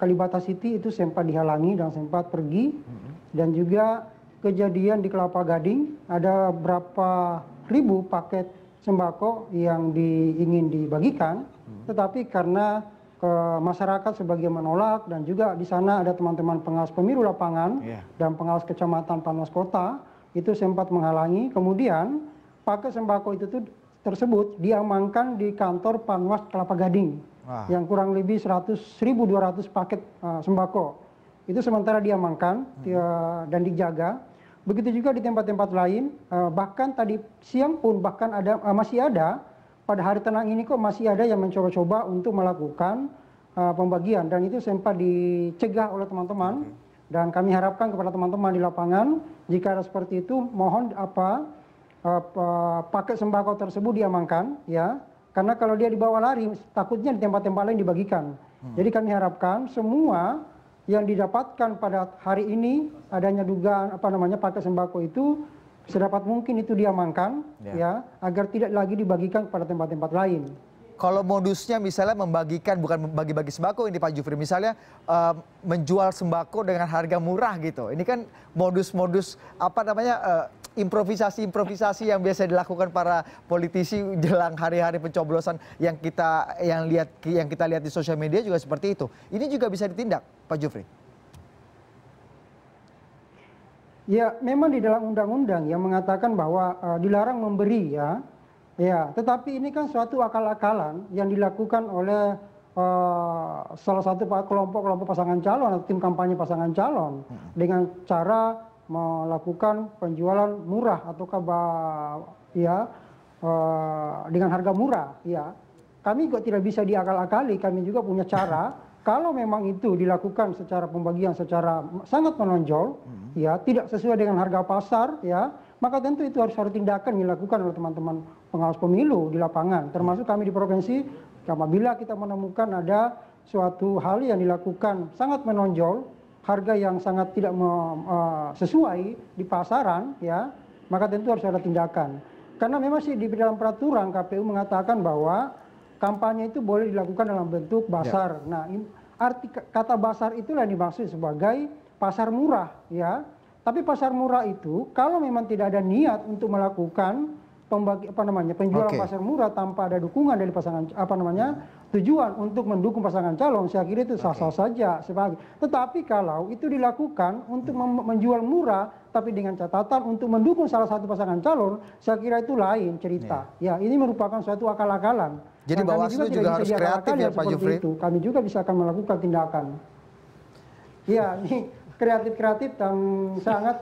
Kalibata City itu sempat dihalangi dan sempat pergi. Mm-hmm. Dan juga kejadian di Kelapa Gading ada berapa ribu paket sembako yang di, ingin dibagikan, mm-hmm. tetapi karena ke masyarakat sebagai menolak dan juga di sana ada teman-teman pengawas pemilu lapangan yeah. dan pengawas kecamatan panwas Kota itu sempat menghalangi. Kemudian pakai sembako itu tuh tersebut diamankan di kantor Panwas Kelapa Gading Wah. yang kurang lebih 100 1.200 paket uh, sembako. Itu sementara diamankan hmm. Eh, dan dijaga. Begitu juga di tempat-tempat lain, uh, bahkan tadi siang pun bahkan ada uh, masih ada pada hari tenang ini kok masih ada yang mencoba-coba untuk melakukan uh, pembagian dan itu sempat dicegah oleh teman-teman dan kami harapkan kepada teman-teman di lapangan jika ada seperti itu mohon apa uh, uh paket sembako tersebut diamankan ya karena kalau dia dibawa lari takutnya di tempat-tempat lain dibagikan. Hmm. Jadi kami harapkan semua yang didapatkan pada hari ini adanya dugaan apa namanya paket sembako itu sedapat mungkin itu diamankan ya. ya agar tidak lagi dibagikan kepada tempat-tempat lain. Kalau modusnya misalnya membagikan bukan membagi bagi sembako ini Pak Jufri misalnya uh, menjual sembako dengan harga murah gitu. Ini kan modus-modus apa namanya improvisasi eh, improvisasi-improvisasi yang biasa dilakukan para politisi jelang hari-hari pencoblosan yang kita yang lihat yang kita lihat di sosial media juga seperti itu. Ini juga bisa ditindak, Pak Jufri. Ya, memang di dalam undang-undang yang mengatakan bahwa uh, dilarang memberi ya. Ya, tetapi ini kan suatu akal-akalan yang dilakukan oleh uh, salah satu kelompok-kelompok pasangan calon atau tim kampanye pasangan calon hmm. dengan cara melakukan penjualan murah atau bah, ya uh, dengan harga murah ya. Kami kok tidak bisa diakal-akali, kami juga punya cara kalau memang itu dilakukan secara pembagian secara sangat menonjol, hmm. ya tidak sesuai dengan harga pasar, ya maka tentu itu harus ada tindakan dilakukan oleh teman-teman pengawas pemilu di lapangan, termasuk kami di provinsi. Apabila kita menemukan ada suatu hal yang dilakukan sangat menonjol, harga yang sangat tidak me, uh, sesuai di pasaran, ya maka tentu harus ada tindakan. Karena memang sih di dalam peraturan KPU mengatakan bahwa kampanye itu boleh dilakukan dalam bentuk ya. basar. Ya. Nah, arti kata pasar itulah yang dimaksud sebagai pasar murah ya. Tapi pasar murah itu kalau memang tidak ada niat untuk melakukan pembagi apa namanya penjualan okay. pasar murah tanpa ada dukungan dari pasangan apa namanya tujuan untuk mendukung pasangan calon saya kira itu sah-sah okay. saja sebagai tetapi kalau itu dilakukan untuk menjual murah tapi dengan catatan untuk mendukung salah satu pasangan calon saya kira itu lain cerita yeah. ya ini merupakan suatu akal-akalan jadi nah, Bawaslu juga, juga harus kreatif ya Pak ya Jufri. Itu. Kami juga bisa akan melakukan tindakan. Iya, ini kreatif-kreatif dan sangat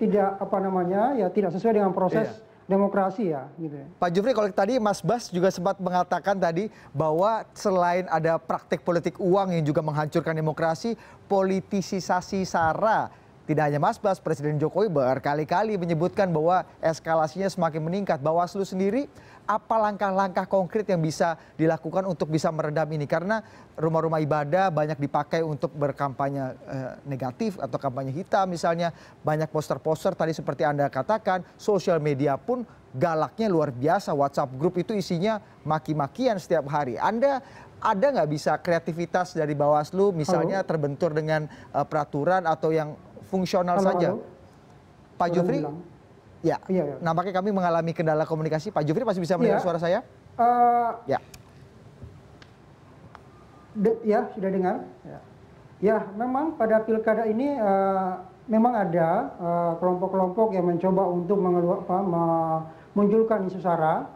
tidak apa namanya ya tidak sesuai dengan proses iya. demokrasi ya gitu ya. Pak Jufri kalau tadi Mas Bas juga sempat mengatakan tadi bahwa selain ada praktik politik uang yang juga menghancurkan demokrasi, politisasi sara tidak hanya mas bas presiden jokowi berkali kali menyebutkan bahwa eskalasinya semakin meningkat bawaslu sendiri apa langkah langkah konkret yang bisa dilakukan untuk bisa meredam ini karena rumah rumah ibadah banyak dipakai untuk berkampanye eh, negatif atau kampanye hitam misalnya banyak poster poster tadi seperti anda katakan sosial media pun galaknya luar biasa WhatsApp grup itu isinya maki-makian setiap hari anda ada nggak bisa kreativitas dari Bawaslu misalnya Halo? terbentur dengan uh, peraturan atau yang fungsional Halo, saja. Pak Jufri, ya, ya, ya, nampaknya kami mengalami kendala komunikasi. Pak Jufri masih bisa iya. mendengar ya. suara saya? Uh, ya. ya, sudah dengar. Ya. ya, memang pada pilkada ini uh, memang ada eh, kelompok-kelompok uh, yang mencoba untuk mengeluarkan, apa, memunculkan isu sara.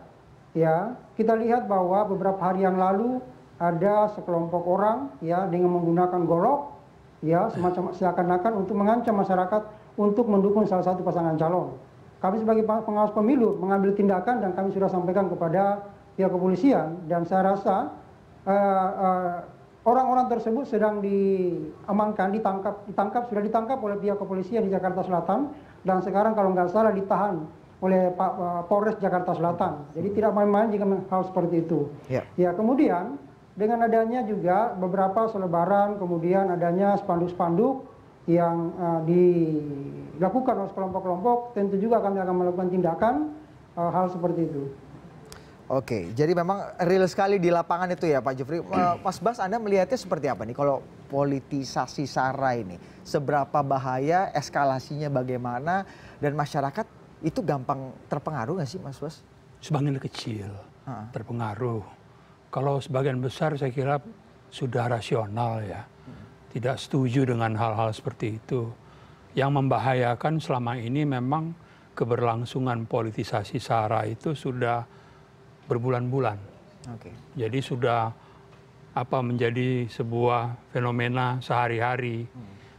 Ya, kita lihat bahwa beberapa hari yang lalu ada sekelompok orang ya dengan menggunakan golok ya semacam seakan-akan untuk mengancam masyarakat untuk mendukung salah satu pasangan calon. Kami sebagai pengawas pemilu mengambil tindakan dan kami sudah sampaikan kepada pihak kepolisian dan saya rasa eh, eh, orang-orang uh, uh, tersebut sedang diamankan, ditangkap, ditangkap sudah ditangkap oleh pihak kepolisian di Jakarta Selatan dan sekarang kalau nggak salah ditahan oleh Pak uh, Polres Jakarta Selatan. Jadi tidak main-main jika hal seperti itu. Ya, ya kemudian dengan adanya juga beberapa selebaran, kemudian adanya spanduk-spanduk yang uh, dilakukan oleh kelompok-kelompok, tentu juga kami akan melakukan tindakan uh, hal seperti itu. Oke, jadi memang real sekali di lapangan itu ya Pak Jufri. Eh, Mas Bas, Anda melihatnya seperti apa nih kalau politisasi SARA ini? Seberapa bahaya, eskalasinya bagaimana, dan masyarakat itu gampang terpengaruh nggak sih Mas Bas? Sebagian kecil terpengaruh kalau sebagian besar saya kira sudah rasional ya. Tidak setuju dengan hal-hal seperti itu. Yang membahayakan selama ini memang keberlangsungan politisasi SARA itu sudah berbulan-bulan. Okay. Jadi sudah apa menjadi sebuah fenomena sehari-hari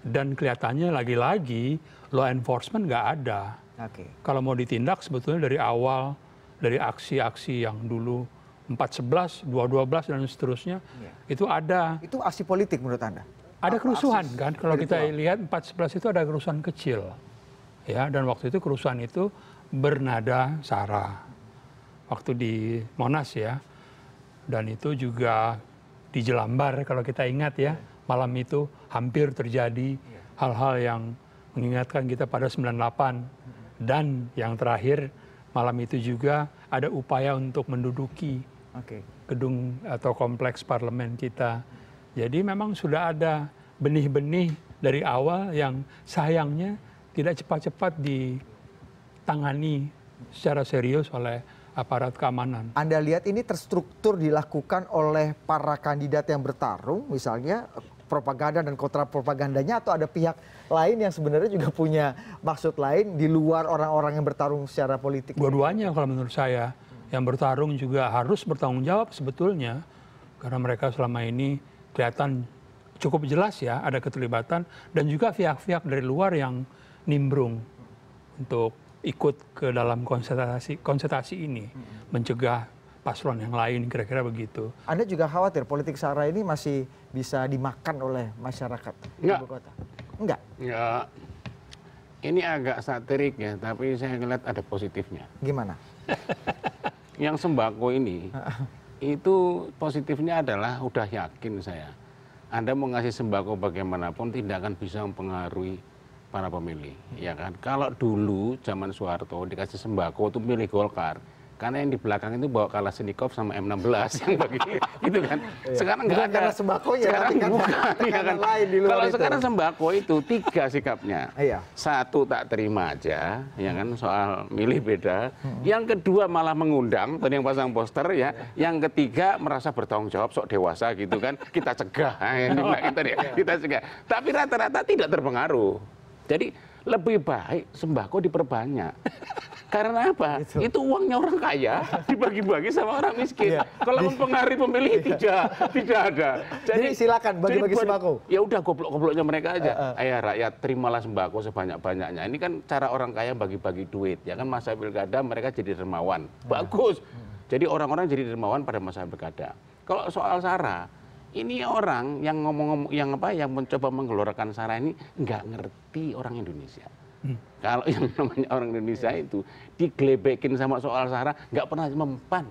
dan kelihatannya lagi-lagi law enforcement nggak ada. Okay. Kalau mau ditindak sebetulnya dari awal dari aksi-aksi yang dulu empat sebelas dua belas dan seterusnya ya. itu ada. Itu aksi politik menurut Anda? Ada Apa kerusuhan kan kalau kita lihat empat sebelas itu ada kerusuhan kecil. Ya, dan waktu itu kerusuhan itu bernada sara. Waktu di Monas ya. Dan itu juga di Jelambar kalau kita ingat ya, iya. malam itu hampir terjadi iya. hal-hal yang mengingatkan kita pada sembilan delapan dan yang terakhir malam itu juga ada upaya untuk menduduki gedung atau kompleks parlemen kita jadi memang sudah ada benih benih dari awal yang sayangnya tidak cepat cepat ditangani secara serius oleh aparat keamanan. Anda lihat ini terstruktur dilakukan oleh para kandidat yang bertarung, misalnya propaganda dan kontra propagandanya atau ada pihak lain yang sebenarnya juga punya maksud lain di luar orang-orang yang bertarung secara politik? Dua-duanya kalau menurut saya yang bertarung juga harus bertanggung jawab sebetulnya karena mereka selama ini kelihatan cukup jelas ya ada keterlibatan dan juga pihak-pihak dari luar yang nimbrung untuk ikut ke dalam konsentrasi konsentrasi ini mencegah paslon yang lain kira-kira begitu. Anda juga khawatir politik sara ini masih bisa dimakan oleh masyarakat Enggak. ibu kota? Enggak. Enggak. Ini agak satirik ya, tapi saya ngeliat ada positifnya. Gimana? yang sembako ini itu positifnya adalah udah yakin saya anda mau ngasih sembako bagaimanapun tidak akan bisa mempengaruhi para pemilih ya kan kalau dulu zaman soeharto dikasih sembako itu milih golkar karena yang di belakang itu bawa Kalashnikov sama M16 yang bagi gitu kan. Iya. Sekarang nggak ada karena sembako ya, sekarang iya kan bukan ya kan. Lain di luar Kalau itu. sekarang sembako itu tiga sikapnya. Iya. Satu tak terima aja, ya kan soal milih beda. Hmm. Yang kedua malah mengundang tadi yang pasang poster ya. Yang ketiga merasa bertanggung jawab sok dewasa gitu kan. Kita cegah yang kita, iya. kita cegah. Tapi rata-rata tidak terpengaruh. Jadi lebih baik sembako diperbanyak. Karena apa? Itu. itu uangnya orang kaya dibagi-bagi sama orang miskin. Yeah. Kalau mempengaruhi pemilih iya. tidak, tidak ada. Jadi, jadi silakan bagi-bagi sembako. Ya udah goblok-gobloknya mereka aja. Uh, uh. Ayah rakyat terimalah sembako sebanyak-banyaknya. Ini kan cara orang kaya bagi-bagi duit. Ya kan masa pilkada mereka jadi dermawan. Bagus. Uh. Jadi orang-orang jadi dermawan pada masa pilkada. Kalau soal Sarah, ini orang yang ngomong-ngomong yang apa yang mencoba menggelorakan sara ini nggak ngerti orang Indonesia. Hmm. Kalau yang namanya orang Indonesia itu digelebekin sama soal sara nggak pernah mempan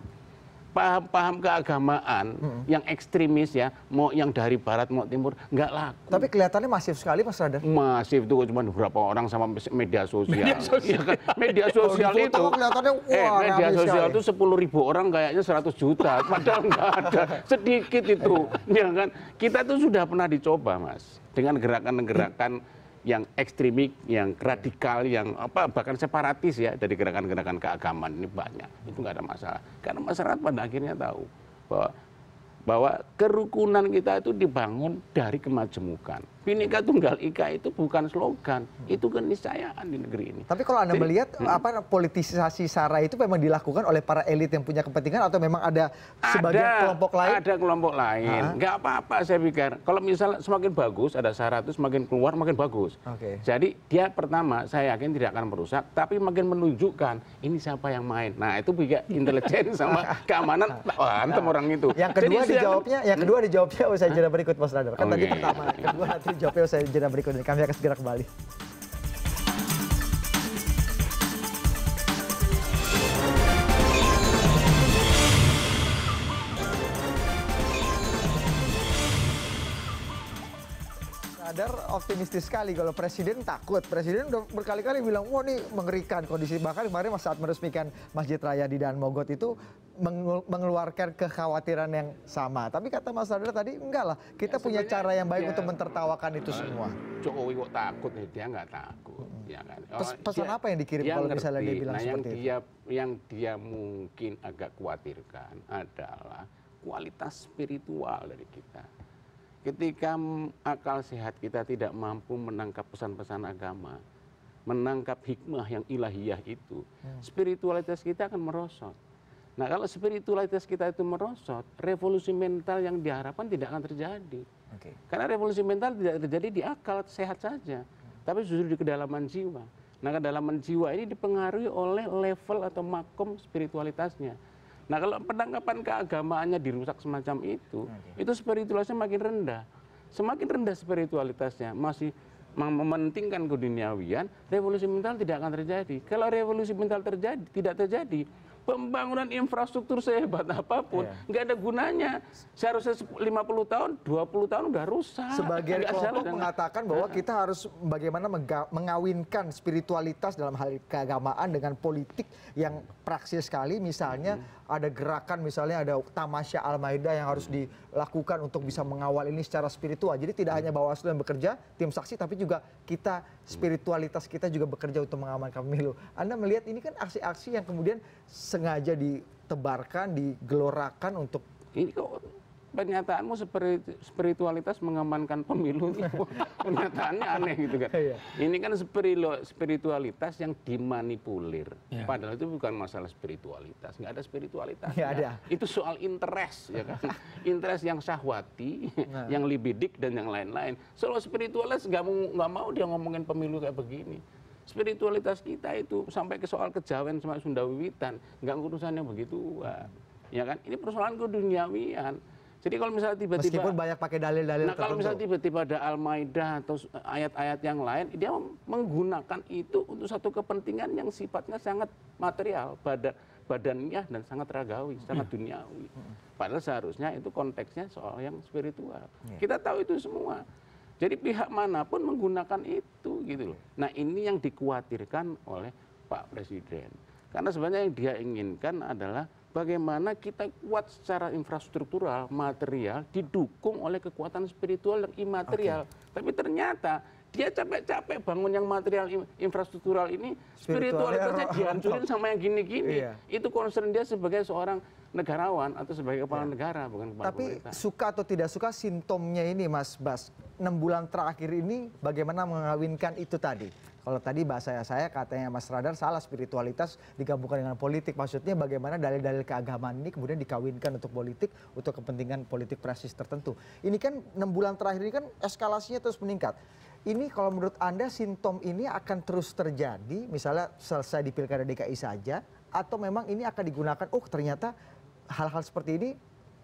paham-paham keagamaan yang ekstremis ya, mau yang dari barat mau timur nggak laku. Tapi kelihatannya masif sekali Mas Radar. Masif itu cuma beberapa orang sama media sosial. Media sosial, ya kan? media sosial itu wah, eh, media sosial itu sepuluh ribu orang kayaknya 100 juta, padahal nggak ada sedikit itu, ya kan? Kita tuh sudah pernah dicoba Mas dengan gerakan-gerakan yang ekstremik, yang radikal, yang apa bahkan separatis ya dari gerakan-gerakan keagamaan ini banyak. Itu nggak ada masalah. Karena masyarakat pada akhirnya tahu bahwa bahwa kerukunan kita itu dibangun dari kemajemukan. Bhinneka Tunggal Ika itu bukan slogan, itu keniscayaan di negeri ini. Tapi kalau Anda melihat hmm. apa politisasi SARA itu memang dilakukan oleh para elit yang punya kepentingan atau memang ada sebagian ada, kelompok lain? Ada kelompok lain. Enggak apa-apa saya pikir. Kalau misalnya semakin bagus ada SARA itu semakin keluar makin bagus. Okay. Jadi dia pertama saya yakin tidak akan merusak tapi makin menunjukkan ini siapa yang main. Nah, itu juga intelijen sama keamanan antem nah, orang itu. Yang kedua Jadi, dijawabnya, yang hmm? kedua dijawabnya usai jeda berikut Mas Radar. Kan okay. Oh, tadi iya, iya. pertama, kedua jawabnya usai jeda berikut ini kami akan segera kembali optimistis sekali kalau presiden takut. Presiden udah berkali-kali bilang, wah ini mengerikan kondisi. Bahkan kemarin saat meresmikan Masjid Raya di Dan Mogot itu mengeluarkan kekhawatiran yang sama. Tapi kata Mas Radar tadi, enggak lah. Kita ya, punya cara yang baik ya, untuk mentertawakan itu semua. Jokowi kok takut, ya? dia enggak takut. Hmm. Ya kan? Oh, Pes Pesan dia, apa yang dikirim dia kalau ngerti. misalnya dia bilang nah, seperti yang itu? yang dia mungkin agak khawatirkan adalah kualitas spiritual dari kita ketika akal sehat kita tidak mampu menangkap pesan-pesan agama, menangkap hikmah yang ilahiyah itu, hmm. spiritualitas kita akan merosot. Nah kalau spiritualitas kita itu merosot, revolusi mental yang diharapkan tidak akan terjadi. Okay. Karena revolusi mental tidak terjadi di akal sehat saja, hmm. tapi justru di kedalaman jiwa. Nah kedalaman jiwa ini dipengaruhi oleh level atau makom spiritualitasnya nah kalau penangkapan keagamaannya dirusak semacam itu itu spiritualitasnya makin rendah semakin rendah spiritualitasnya masih mementingkan keduniawian revolusi mental tidak akan terjadi kalau revolusi mental terjadi tidak terjadi Pembangunan infrastruktur sehebat apapun iya. nggak ada gunanya. Seharusnya 50 tahun, 20 tahun udah rusak. Sebagian Enggak kelompok mengatakan bahwa nah. kita harus bagaimana mengawinkan spiritualitas dalam hal keagamaan dengan politik yang praksis sekali. Misalnya mm-hmm. ada gerakan misalnya ada tamasya Al-Maidah yang harus dilakukan untuk bisa mengawal ini secara spiritual. Jadi tidak mm-hmm. hanya Bawaslu yang bekerja, tim saksi tapi juga kita spiritualitas kita juga bekerja untuk mengamankan pemilu. Anda melihat ini kan aksi-aksi yang kemudian sengaja ditebarkan, digelorakan untuk ini kok pernyataanmu spiritualitas mengamankan pemilu pernyataannya aneh gitu kan iya. ini kan spiritualitas yang dimanipulir iya. padahal itu bukan masalah spiritualitas nggak ada spiritualitas itu soal interest ya kan interest yang syahwati nah. yang libidik dan yang lain-lain soal spiritualitas nggak mau nggak mau dia ngomongin pemilu kayak begini spiritualitas kita itu sampai ke soal kejawen sama Sundawiwitan nggak urusannya begitu ya kan ini persoalan keduniawian jadi kalau misalnya tiba-tiba meskipun banyak pakai dalil-dalil Nah, kalau misalnya tiba-tiba ada Al-Maidah atau ayat-ayat yang lain, dia menggunakan itu untuk satu kepentingan yang sifatnya sangat material, badan badannya dan sangat ragawi, sangat hmm. duniawi. Hmm. Padahal seharusnya itu konteksnya soal yang spiritual. Iya. Kita tahu itu semua. Jadi pihak manapun menggunakan itu gitu loh. Iya. Nah, ini yang dikhawatirkan oleh Pak Presiden. Karena sebenarnya yang dia inginkan adalah bagaimana kita kuat secara infrastruktural, material, didukung oleh kekuatan spiritual dan imaterial. Okay. Tapi ternyata dia capek-capek bangun yang material infrastruktural ini, spiritualitasnya dihancurin sama yang gini-gini. Iya. Itu concern dia sebagai seorang negarawan atau sebagai kepala iya. negara bukan kepala Tapi pemerintah. suka atau tidak suka simptomnya ini Mas Bas, enam bulan terakhir ini bagaimana mengawinkan itu tadi? Kalau tadi bahasa saya katanya Mas Radar salah spiritualitas digabungkan dengan politik. Maksudnya bagaimana dalil-dalil keagamaan ini kemudian dikawinkan untuk politik untuk kepentingan politik presis tertentu. Ini kan enam bulan terakhir ini kan eskalasinya terus meningkat. Ini kalau menurut Anda simptom ini akan terus terjadi misalnya selesai di Pilkada DKI saja atau memang ini akan digunakan oh ternyata hal hal seperti ini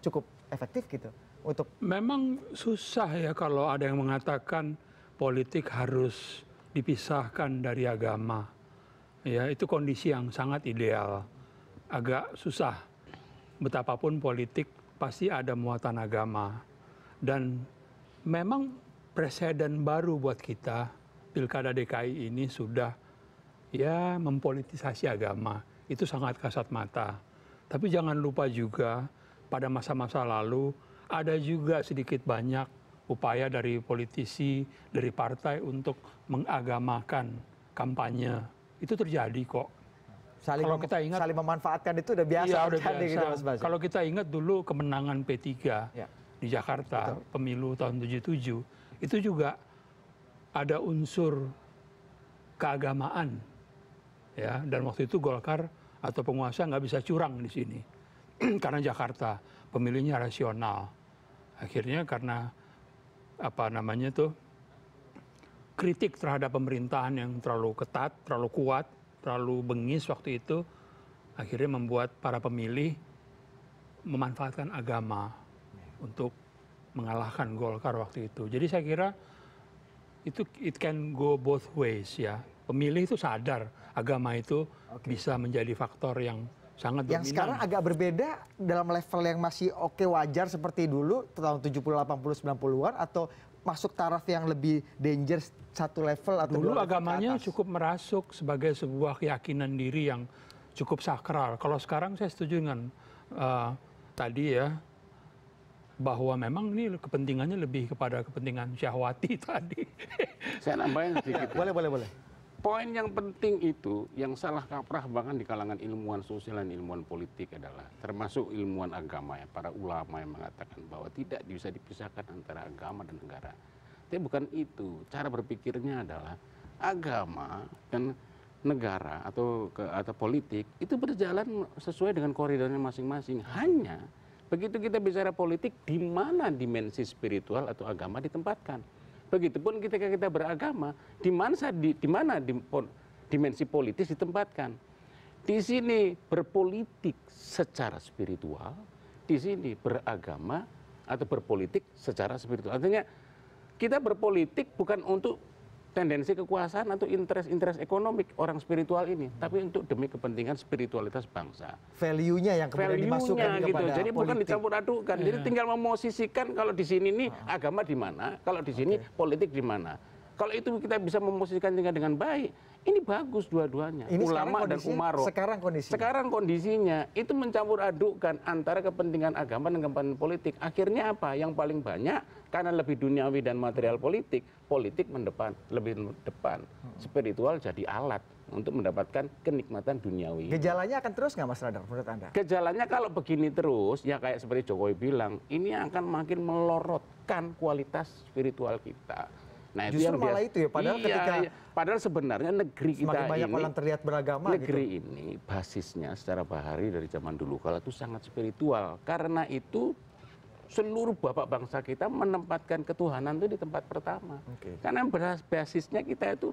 cukup efektif gitu untuk memang susah ya kalau ada yang mengatakan politik harus dipisahkan dari agama ya itu kondisi yang sangat ideal agak susah betapapun politik pasti ada muatan agama dan memang presiden baru buat kita pilkada DKI ini sudah ya mempolitisasi agama itu sangat kasat mata tapi jangan lupa juga pada masa-masa lalu ada juga sedikit banyak upaya dari politisi, dari partai untuk mengagamakan kampanye. Itu terjadi kok. Saling kalau kita ingat saling memanfaatkan itu udah biasa, iya, udah biasa. Gitu, Mas Kalau kita ingat dulu kemenangan P3 ya. di Jakarta Betul. pemilu tahun 77 itu juga ada unsur keagamaan ya dan waktu itu Golkar atau penguasa nggak bisa curang di sini karena Jakarta pemilihnya rasional akhirnya karena apa namanya tuh kritik terhadap pemerintahan yang terlalu ketat terlalu kuat terlalu bengis waktu itu akhirnya membuat para pemilih memanfaatkan agama untuk mengalahkan Golkar waktu itu jadi saya kira itu it can go both ways ya pemilih itu sadar agama itu bisa menjadi faktor yang sangat dominan. Yang sekarang agak berbeda dalam level yang masih oke wajar seperti dulu tahun 70, 80, 90-an atau masuk taraf yang lebih danger satu level atau dulu agamanya cukup merasuk sebagai sebuah keyakinan diri yang cukup sakral. Kalau sekarang saya setuju dengan uh, tadi ya bahwa memang ini kepentingannya lebih kepada kepentingan syahwati tadi. Saya nambahin sedikit. Ya. boleh, boleh, boleh poin yang penting itu yang salah kaprah bahkan di kalangan ilmuwan sosial dan ilmuwan politik adalah termasuk ilmuwan agama ya para ulama yang mengatakan bahwa tidak bisa dipisahkan antara agama dan negara. Tapi bukan itu cara berpikirnya adalah agama dan negara atau ke, atau politik itu berjalan sesuai dengan koridornya masing-masing. Hanya begitu kita bicara politik di mana dimensi spiritual atau agama ditempatkan begitupun ketika kita beragama di mana dimensi politis ditempatkan di sini berpolitik secara spiritual di sini beragama atau berpolitik secara spiritual artinya kita berpolitik bukan untuk tendensi kekuasaan atau interest interest ekonomi orang spiritual ini hmm. tapi untuk demi kepentingan spiritualitas bangsa value nya yang kemudian value dimasukkan gitu. jadi bukan dicampur adukan yeah. jadi iya. tinggal memosisikan kalau di sini nih ah. agama di mana kalau di sini politik di mana kalau itu kita bisa memposisikan dengan baik ini bagus dua-duanya ulama dan umaro sekarang kondisinya sekarang kondisinya itu mencampur adukkan antara kepentingan agama dan kepentingan politik akhirnya apa yang paling banyak karena lebih duniawi dan material politik politik mendepan lebih depan hmm. spiritual jadi alat untuk mendapatkan kenikmatan duniawi. Gejalanya akan terus nggak Mas Radar menurut Anda? Gejalanya kalau begini terus, ya kayak seperti Jokowi bilang, ini akan makin melorotkan kualitas spiritual kita Nah, Justru itu malah itu ya, padahal iya, ketika iya. padahal sebenarnya negeri kita banyak ini, orang terlihat beragama gitu. negeri gitu. ini basisnya secara bahari dari zaman dulu kalau itu sangat spiritual. Karena itu seluruh bapak bangsa kita menempatkan ketuhanan itu di tempat pertama. Okay. Karena basisnya kita itu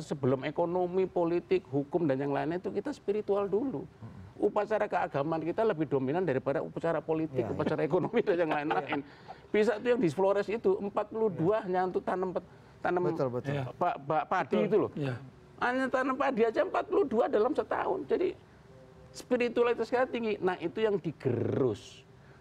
sebelum ekonomi, politik, hukum dan yang lainnya itu kita spiritual dulu. Hmm upacara keagamaan kita lebih dominan daripada upacara politik, ya, ya. upacara ya. ekonomi dan yang lain-lain. Bisa itu yang di Flores itu 42 ya. hanya untuk tanam tanam betul, betul. Ya. pak padi betul. itu loh. Ya. Hanya tanam padi aja 42 dalam setahun. Jadi spiritualitas kita tinggi. Nah, itu yang digerus.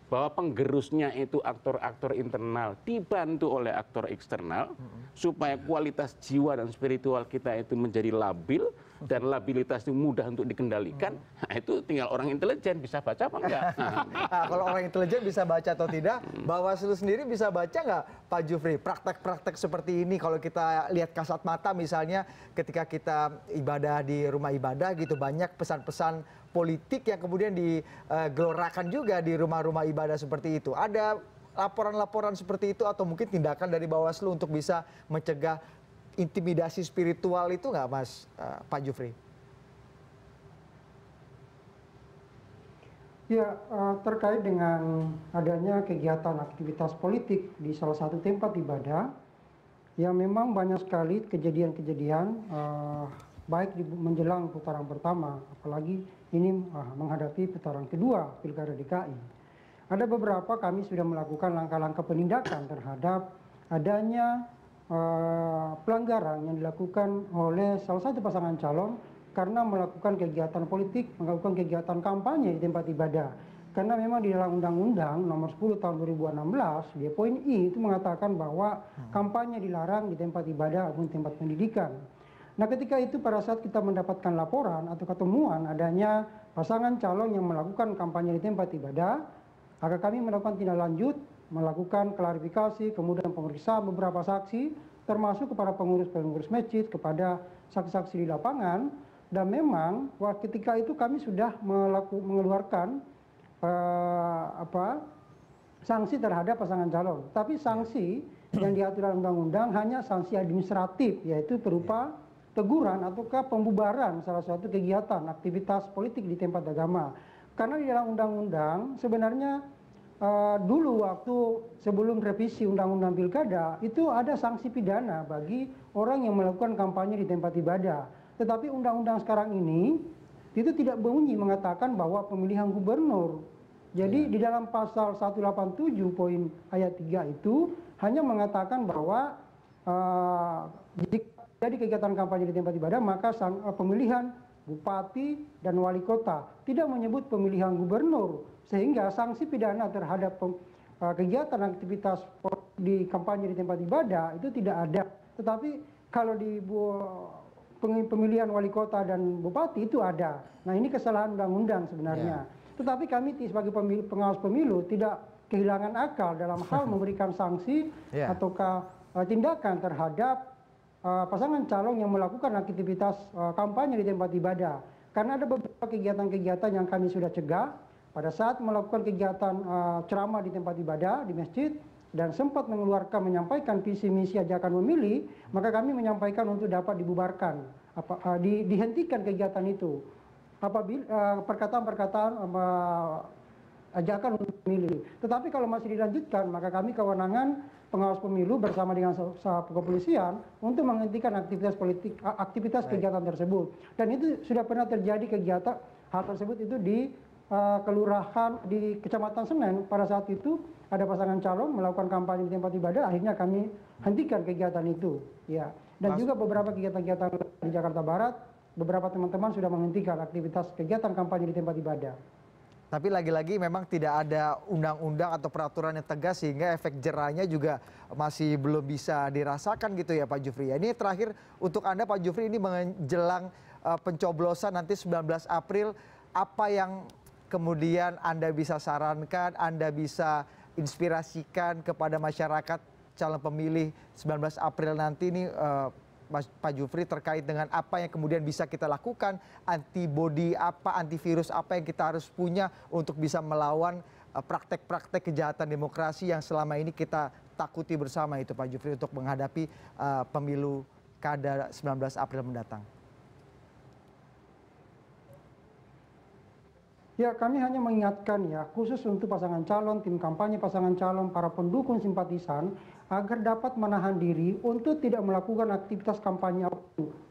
Bahwa penggerusnya itu aktor-aktor internal dibantu oleh aktor eksternal mm -hmm. supaya kualitas jiwa dan spiritual kita itu menjadi labil dan labilitas itu mudah untuk dikendalikan hmm. nah, itu tinggal orang intelijen bisa baca apa enggak ah, kalau orang intelijen bisa baca atau tidak hmm. bawaslu sendiri bisa baca nggak pak Jufri praktek-praktek seperti ini kalau kita lihat kasat mata misalnya ketika kita ibadah di rumah ibadah gitu banyak pesan-pesan politik yang kemudian digelorakan eh, juga di rumah-rumah ibadah seperti itu ada laporan-laporan seperti itu atau mungkin tindakan dari Bawaslu untuk bisa mencegah intimidasi spiritual itu nggak mas eh, pak jufri ya eh, terkait dengan adanya kegiatan aktivitas politik di salah satu tempat ibadah yang memang banyak sekali kejadian-kejadian eh, baik di menjelang putaran pertama, apalagi ini menghadapi putaran kedua Pilkada DKI. Ada beberapa kami sudah melakukan langkah-langkah penindakan terhadap adanya Eh, pelanggaran yang dilakukan oleh salah satu pasangan calon karena melakukan kegiatan politik, melakukan kegiatan kampanye di tempat ibadah. Karena memang di dalam Undang-Undang Nomor 10 Tahun 2016, di poin I itu mengatakan bahwa hmm. kampanye dilarang di tempat ibadah ataupun tempat pendidikan. Nah, ketika itu pada saat kita mendapatkan laporan atau ketemuan adanya pasangan calon yang melakukan kampanye di tempat ibadah, maka kami melakukan tindak lanjut melakukan klarifikasi, kemudian pemeriksaan beberapa saksi, termasuk kepada pengurus-pengurus masjid, kepada saksi-saksi di lapangan. Dan memang waktu ketika itu kami sudah melaku, mengeluarkan eh, apa, sanksi terhadap pasangan calon. Tapi sanksi yang diatur dalam undang-undang hanya sanksi administratif, yaitu berupa teguran ataukah pembubaran salah satu kegiatan aktivitas politik di tempat agama. Karena di dalam undang-undang sebenarnya Eh, dulu waktu sebelum revisi undang-undang pilkada itu ada sanksi pidana bagi orang yang melakukan kampanye di tempat ibadah. Tetapi undang-undang sekarang ini itu tidak bunyi mengatakan bahwa pemilihan gubernur. Jadi ya. di dalam pasal 187 poin ayat 3 itu hanya mengatakan bahwa eh, jika jadi kegiatan kampanye di tempat ibadah maka eh, pemilihan bupati, dan wali kota, tidak menyebut pemilihan gubernur, sehingga sanksi pidana terhadap eh, kegiatan aktivitas di kampanye di tempat ibadah itu tidak ada. Tetapi kalau di pemilihan wali kota dan bupati itu ada. Nah ini kesalahan undang-undang sebenarnya. Yeah. Tetapi kami sebagai pemilu, pengawas pemilu tidak kehilangan akal dalam hal memberikan sanksi yeah. ataukah eh, tindakan terhadap uh, pasangan calon yang melakukan aktivitas uh, kampanye di tempat ibadah. Karena ada beberapa kegiatan-kegiatan yang kami sudah cegah pada saat melakukan kegiatan uh, ceramah di tempat ibadah di masjid dan sempat mengeluarkan menyampaikan visi misi ajakan memilih, maka kami menyampaikan untuk dapat dibubarkan, apa, uh, di, dihentikan kegiatan itu. Apabila uh, perkataan-perkataan uh, ajakan untuk memilih. Tetapi kalau masih dilanjutkan, maka kami kewenangan pengawas pemilu bersama dengan sahabat kepolisian untuk menghentikan aktivitas politik aktivitas Baik. kegiatan tersebut dan itu sudah pernah terjadi kegiatan hal tersebut itu di uh, kelurahan di kecamatan Senen pada saat itu ada pasangan calon melakukan kampanye di tempat ibadah akhirnya kami hentikan kegiatan itu ya dan Mas... juga beberapa kegiatan-kegiatan di Jakarta Barat beberapa teman-teman sudah menghentikan aktivitas kegiatan kampanye di tempat ibadah tapi lagi lagi memang tidak ada undang undang atau peraturan yang tegas sehingga efek jerahnya juga masih belum bisa dirasakan gitu ya pak jufri ya, ini terakhir untuk anda pak jufri ini menjelang eh, pencoblosan nanti 19 April apa yang kemudian anda bisa sarankan anda bisa inspirasikan kepada masyarakat calon pemilih 19 April nanti ini eh, pak jufri terkait dengan apa yang kemudian bisa kita lakukan antibody apa antivirus apa yang kita harus punya untuk bisa melawan eh, praktek praktek kejahatan demokrasi yang selama ini kita takuti bersama itu pak jufri untuk menghadapi eh, pemilu kada 19 April mendatang? Ya, kami hanya mengingatkan ya, khusus untuk pasangan calon, tim kampanye pasangan calon, para pendukung simpatisan, agar dapat menahan diri untuk tidak melakukan aktivitas kampanye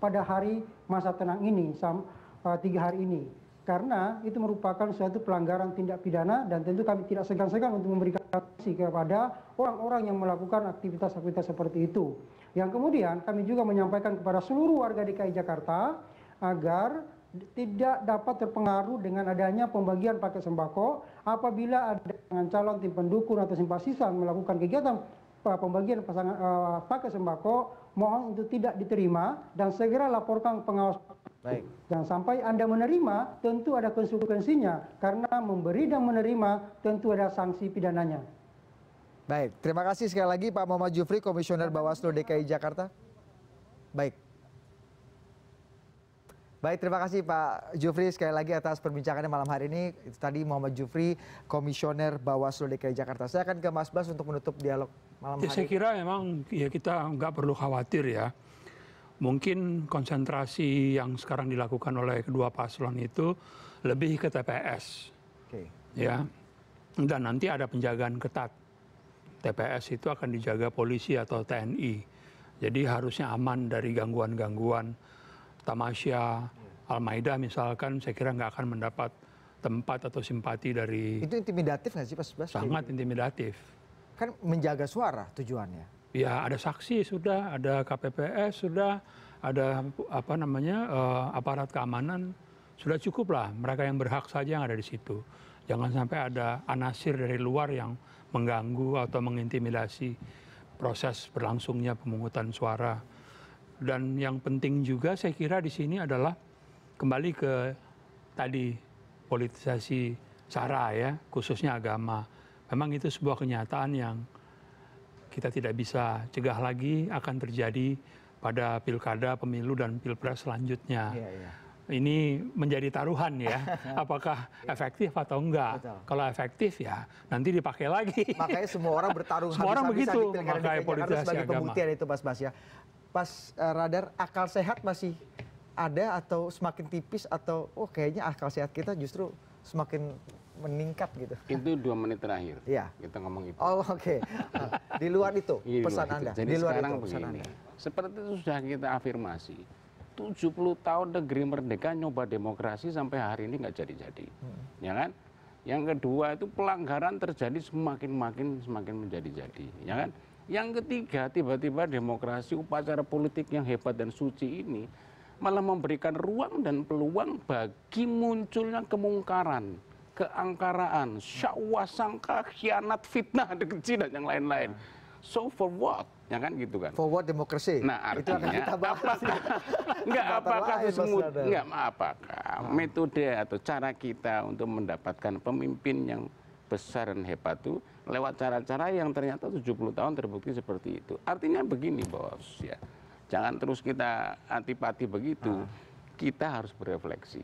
pada hari masa tenang ini, eh, tiga hari ini. Karena itu merupakan suatu pelanggaran tindak pidana dan tentu kami tidak segan-segan untuk memberikan sanksi kepada orang-orang yang melakukan aktivitas-aktivitas seperti itu. Yang kemudian kami juga menyampaikan kepada seluruh warga DKI Jakarta agar tidak dapat terpengaruh dengan adanya pembagian paket sembako apabila ada calon tim pendukung atau simpatisan melakukan kegiatan pembagian pasangan uh, eh, pakai sembako mohon untuk tidak diterima dan segera laporkan pengawas Baik. Dan sampai Anda menerima, tentu ada konsekuensinya. Karena memberi dan menerima, tentu ada sanksi pidananya. Baik, terima kasih sekali lagi Pak Muhammad Jufri, Komisioner Bawaslu DKI Jakarta. Baik. Baik, terima kasih Pak Jufri sekali lagi atas perbincangannya malam hari ini. Itu tadi Muhammad Jufri, Komisioner Bawaslu DKI Jakarta. Saya akan ke Mas Bas untuk menutup dialog malam ya, hari? Saya kira memang ya kita nggak perlu khawatir ya. Mungkin konsentrasi yang sekarang dilakukan oleh kedua paslon itu lebih ke TPS. Okay. Ya. Dan nanti ada penjagaan ketat. TPS itu akan dijaga polisi atau TNI. Jadi harusnya aman dari gangguan-gangguan tamasya, iya. Al-Maida misalkan saya kira nggak akan mendapat tempat atau simpati dari itu intimidatif nggak sih Pak Sangat gitu? intimidatif kan menjaga suara tujuannya. Ya ada saksi sudah, ada KPPS sudah, ada apa namanya uh, aparat keamanan sudah cukup lah mereka yang berhak saja yang ada di situ. Jangan sampai ada anasir dari luar yang mengganggu atau mengintimidasi proses berlangsungnya pemungutan suara. Dan yang penting juga saya kira di sini adalah kembali ke tadi politisasi sara ya, khususnya agama memang itu sebuah kenyataan yang kita tidak bisa cegah lagi akan terjadi pada pilkada, pemilu, dan pilpres selanjutnya. Yeah, yeah. Ini menjadi taruhan ya, apakah yeah. efektif atau enggak. Betul. Kalau efektif ya nanti dipakai lagi. Makanya semua orang bertarung semua orang begitu. di pilkada Makanya politisasi sebagai agama. pembuktian itu Mas Bas ya. Pas uh, eh, radar akal sehat masih ada atau semakin tipis atau oh kayaknya akal sehat kita justru semakin meningkat gitu. Itu dua menit terakhir. Iya. Kita ngomong itu. Oh oke. Okay. Di luar itu iya, pesan Anda. Jadi Di luar sekarang itu Anda. Seperti itu sudah kita afirmasi. 70 tahun negeri merdeka nyoba demokrasi sampai hari ini nggak jadi-jadi. Hmm. Ya kan? Yang kedua itu pelanggaran terjadi semakin makin semakin menjadi-jadi, ya kan? Yang ketiga tiba-tiba demokrasi upacara politik yang hebat dan suci ini malah memberikan ruang dan peluang bagi munculnya kemungkaran keangkaraan, syawasangka, khianat, fitnah, degeci Cina yang lain-lain. So for what? Ya kan gitu kan. For what demokrasi? Nah artinya itu akan apakah, enggak, apakah semut, enggak, apakah nah. metode atau cara kita untuk mendapatkan pemimpin yang besar dan hebat itu lewat cara-cara yang ternyata 70 tahun terbukti seperti itu. Artinya begini bos ya. Jangan terus kita antipati begitu. Nah kita harus berefleksi.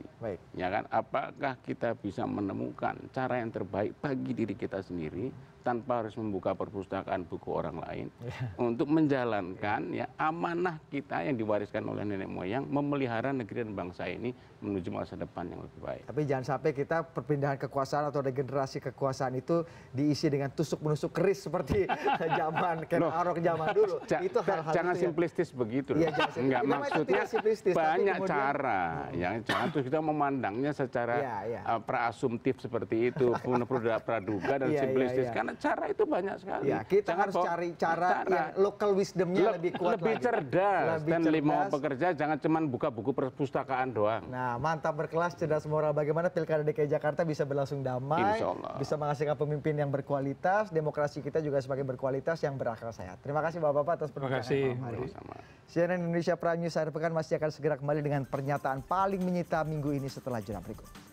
Ya kan? Apakah kita bisa menemukan cara yang terbaik bagi diri kita sendiri tanpa harus membuka perpustakaan buku orang lain ya. untuk menjalankan ya, amanah kita yang diwariskan oleh nenek moyang memelihara negeri dan bangsa ini menuju masa depan yang lebih baik. Tapi jangan sampai kita perpindahan kekuasaan atau degenerasi kekuasaan itu diisi dengan tusuk menusuk keris seperti zaman Ken no. Arok zaman dulu. Ja, itu hal-hal jangan itu simplistis begitu. Ya, Enggak maksudnya simplistis, banyak kemudian... cara hmm. yang jangan terus kita memandangnya secara ya, ya. Uh, eh, praasumtif seperti itu, produk praduga dan ya, simplistis. Ya, ya. Karena cara itu banyak sekali. Ya, kita jangan harus cari cara, cara yang local wisdomnya le lebih kuat lebih lagi. Cerdas. Lebih dan cerdas dan mau pekerja jangan cuman buka buku perpustakaan doang. Nah, mantap berkelas cerdas moral. Bagaimana pilkada DKI Jakarta bisa berlangsung damai, bisa menghasilkan pemimpin yang berkualitas, demokrasi kita juga semakin berkualitas yang berakal sehat. Terima kasih bapak-bapak atas perbincangan malam hari. CNN Indonesia Prime News hari pekan masih akan segera kembali dengan pernyataan paling menyita minggu ini setelah jurnal berikut.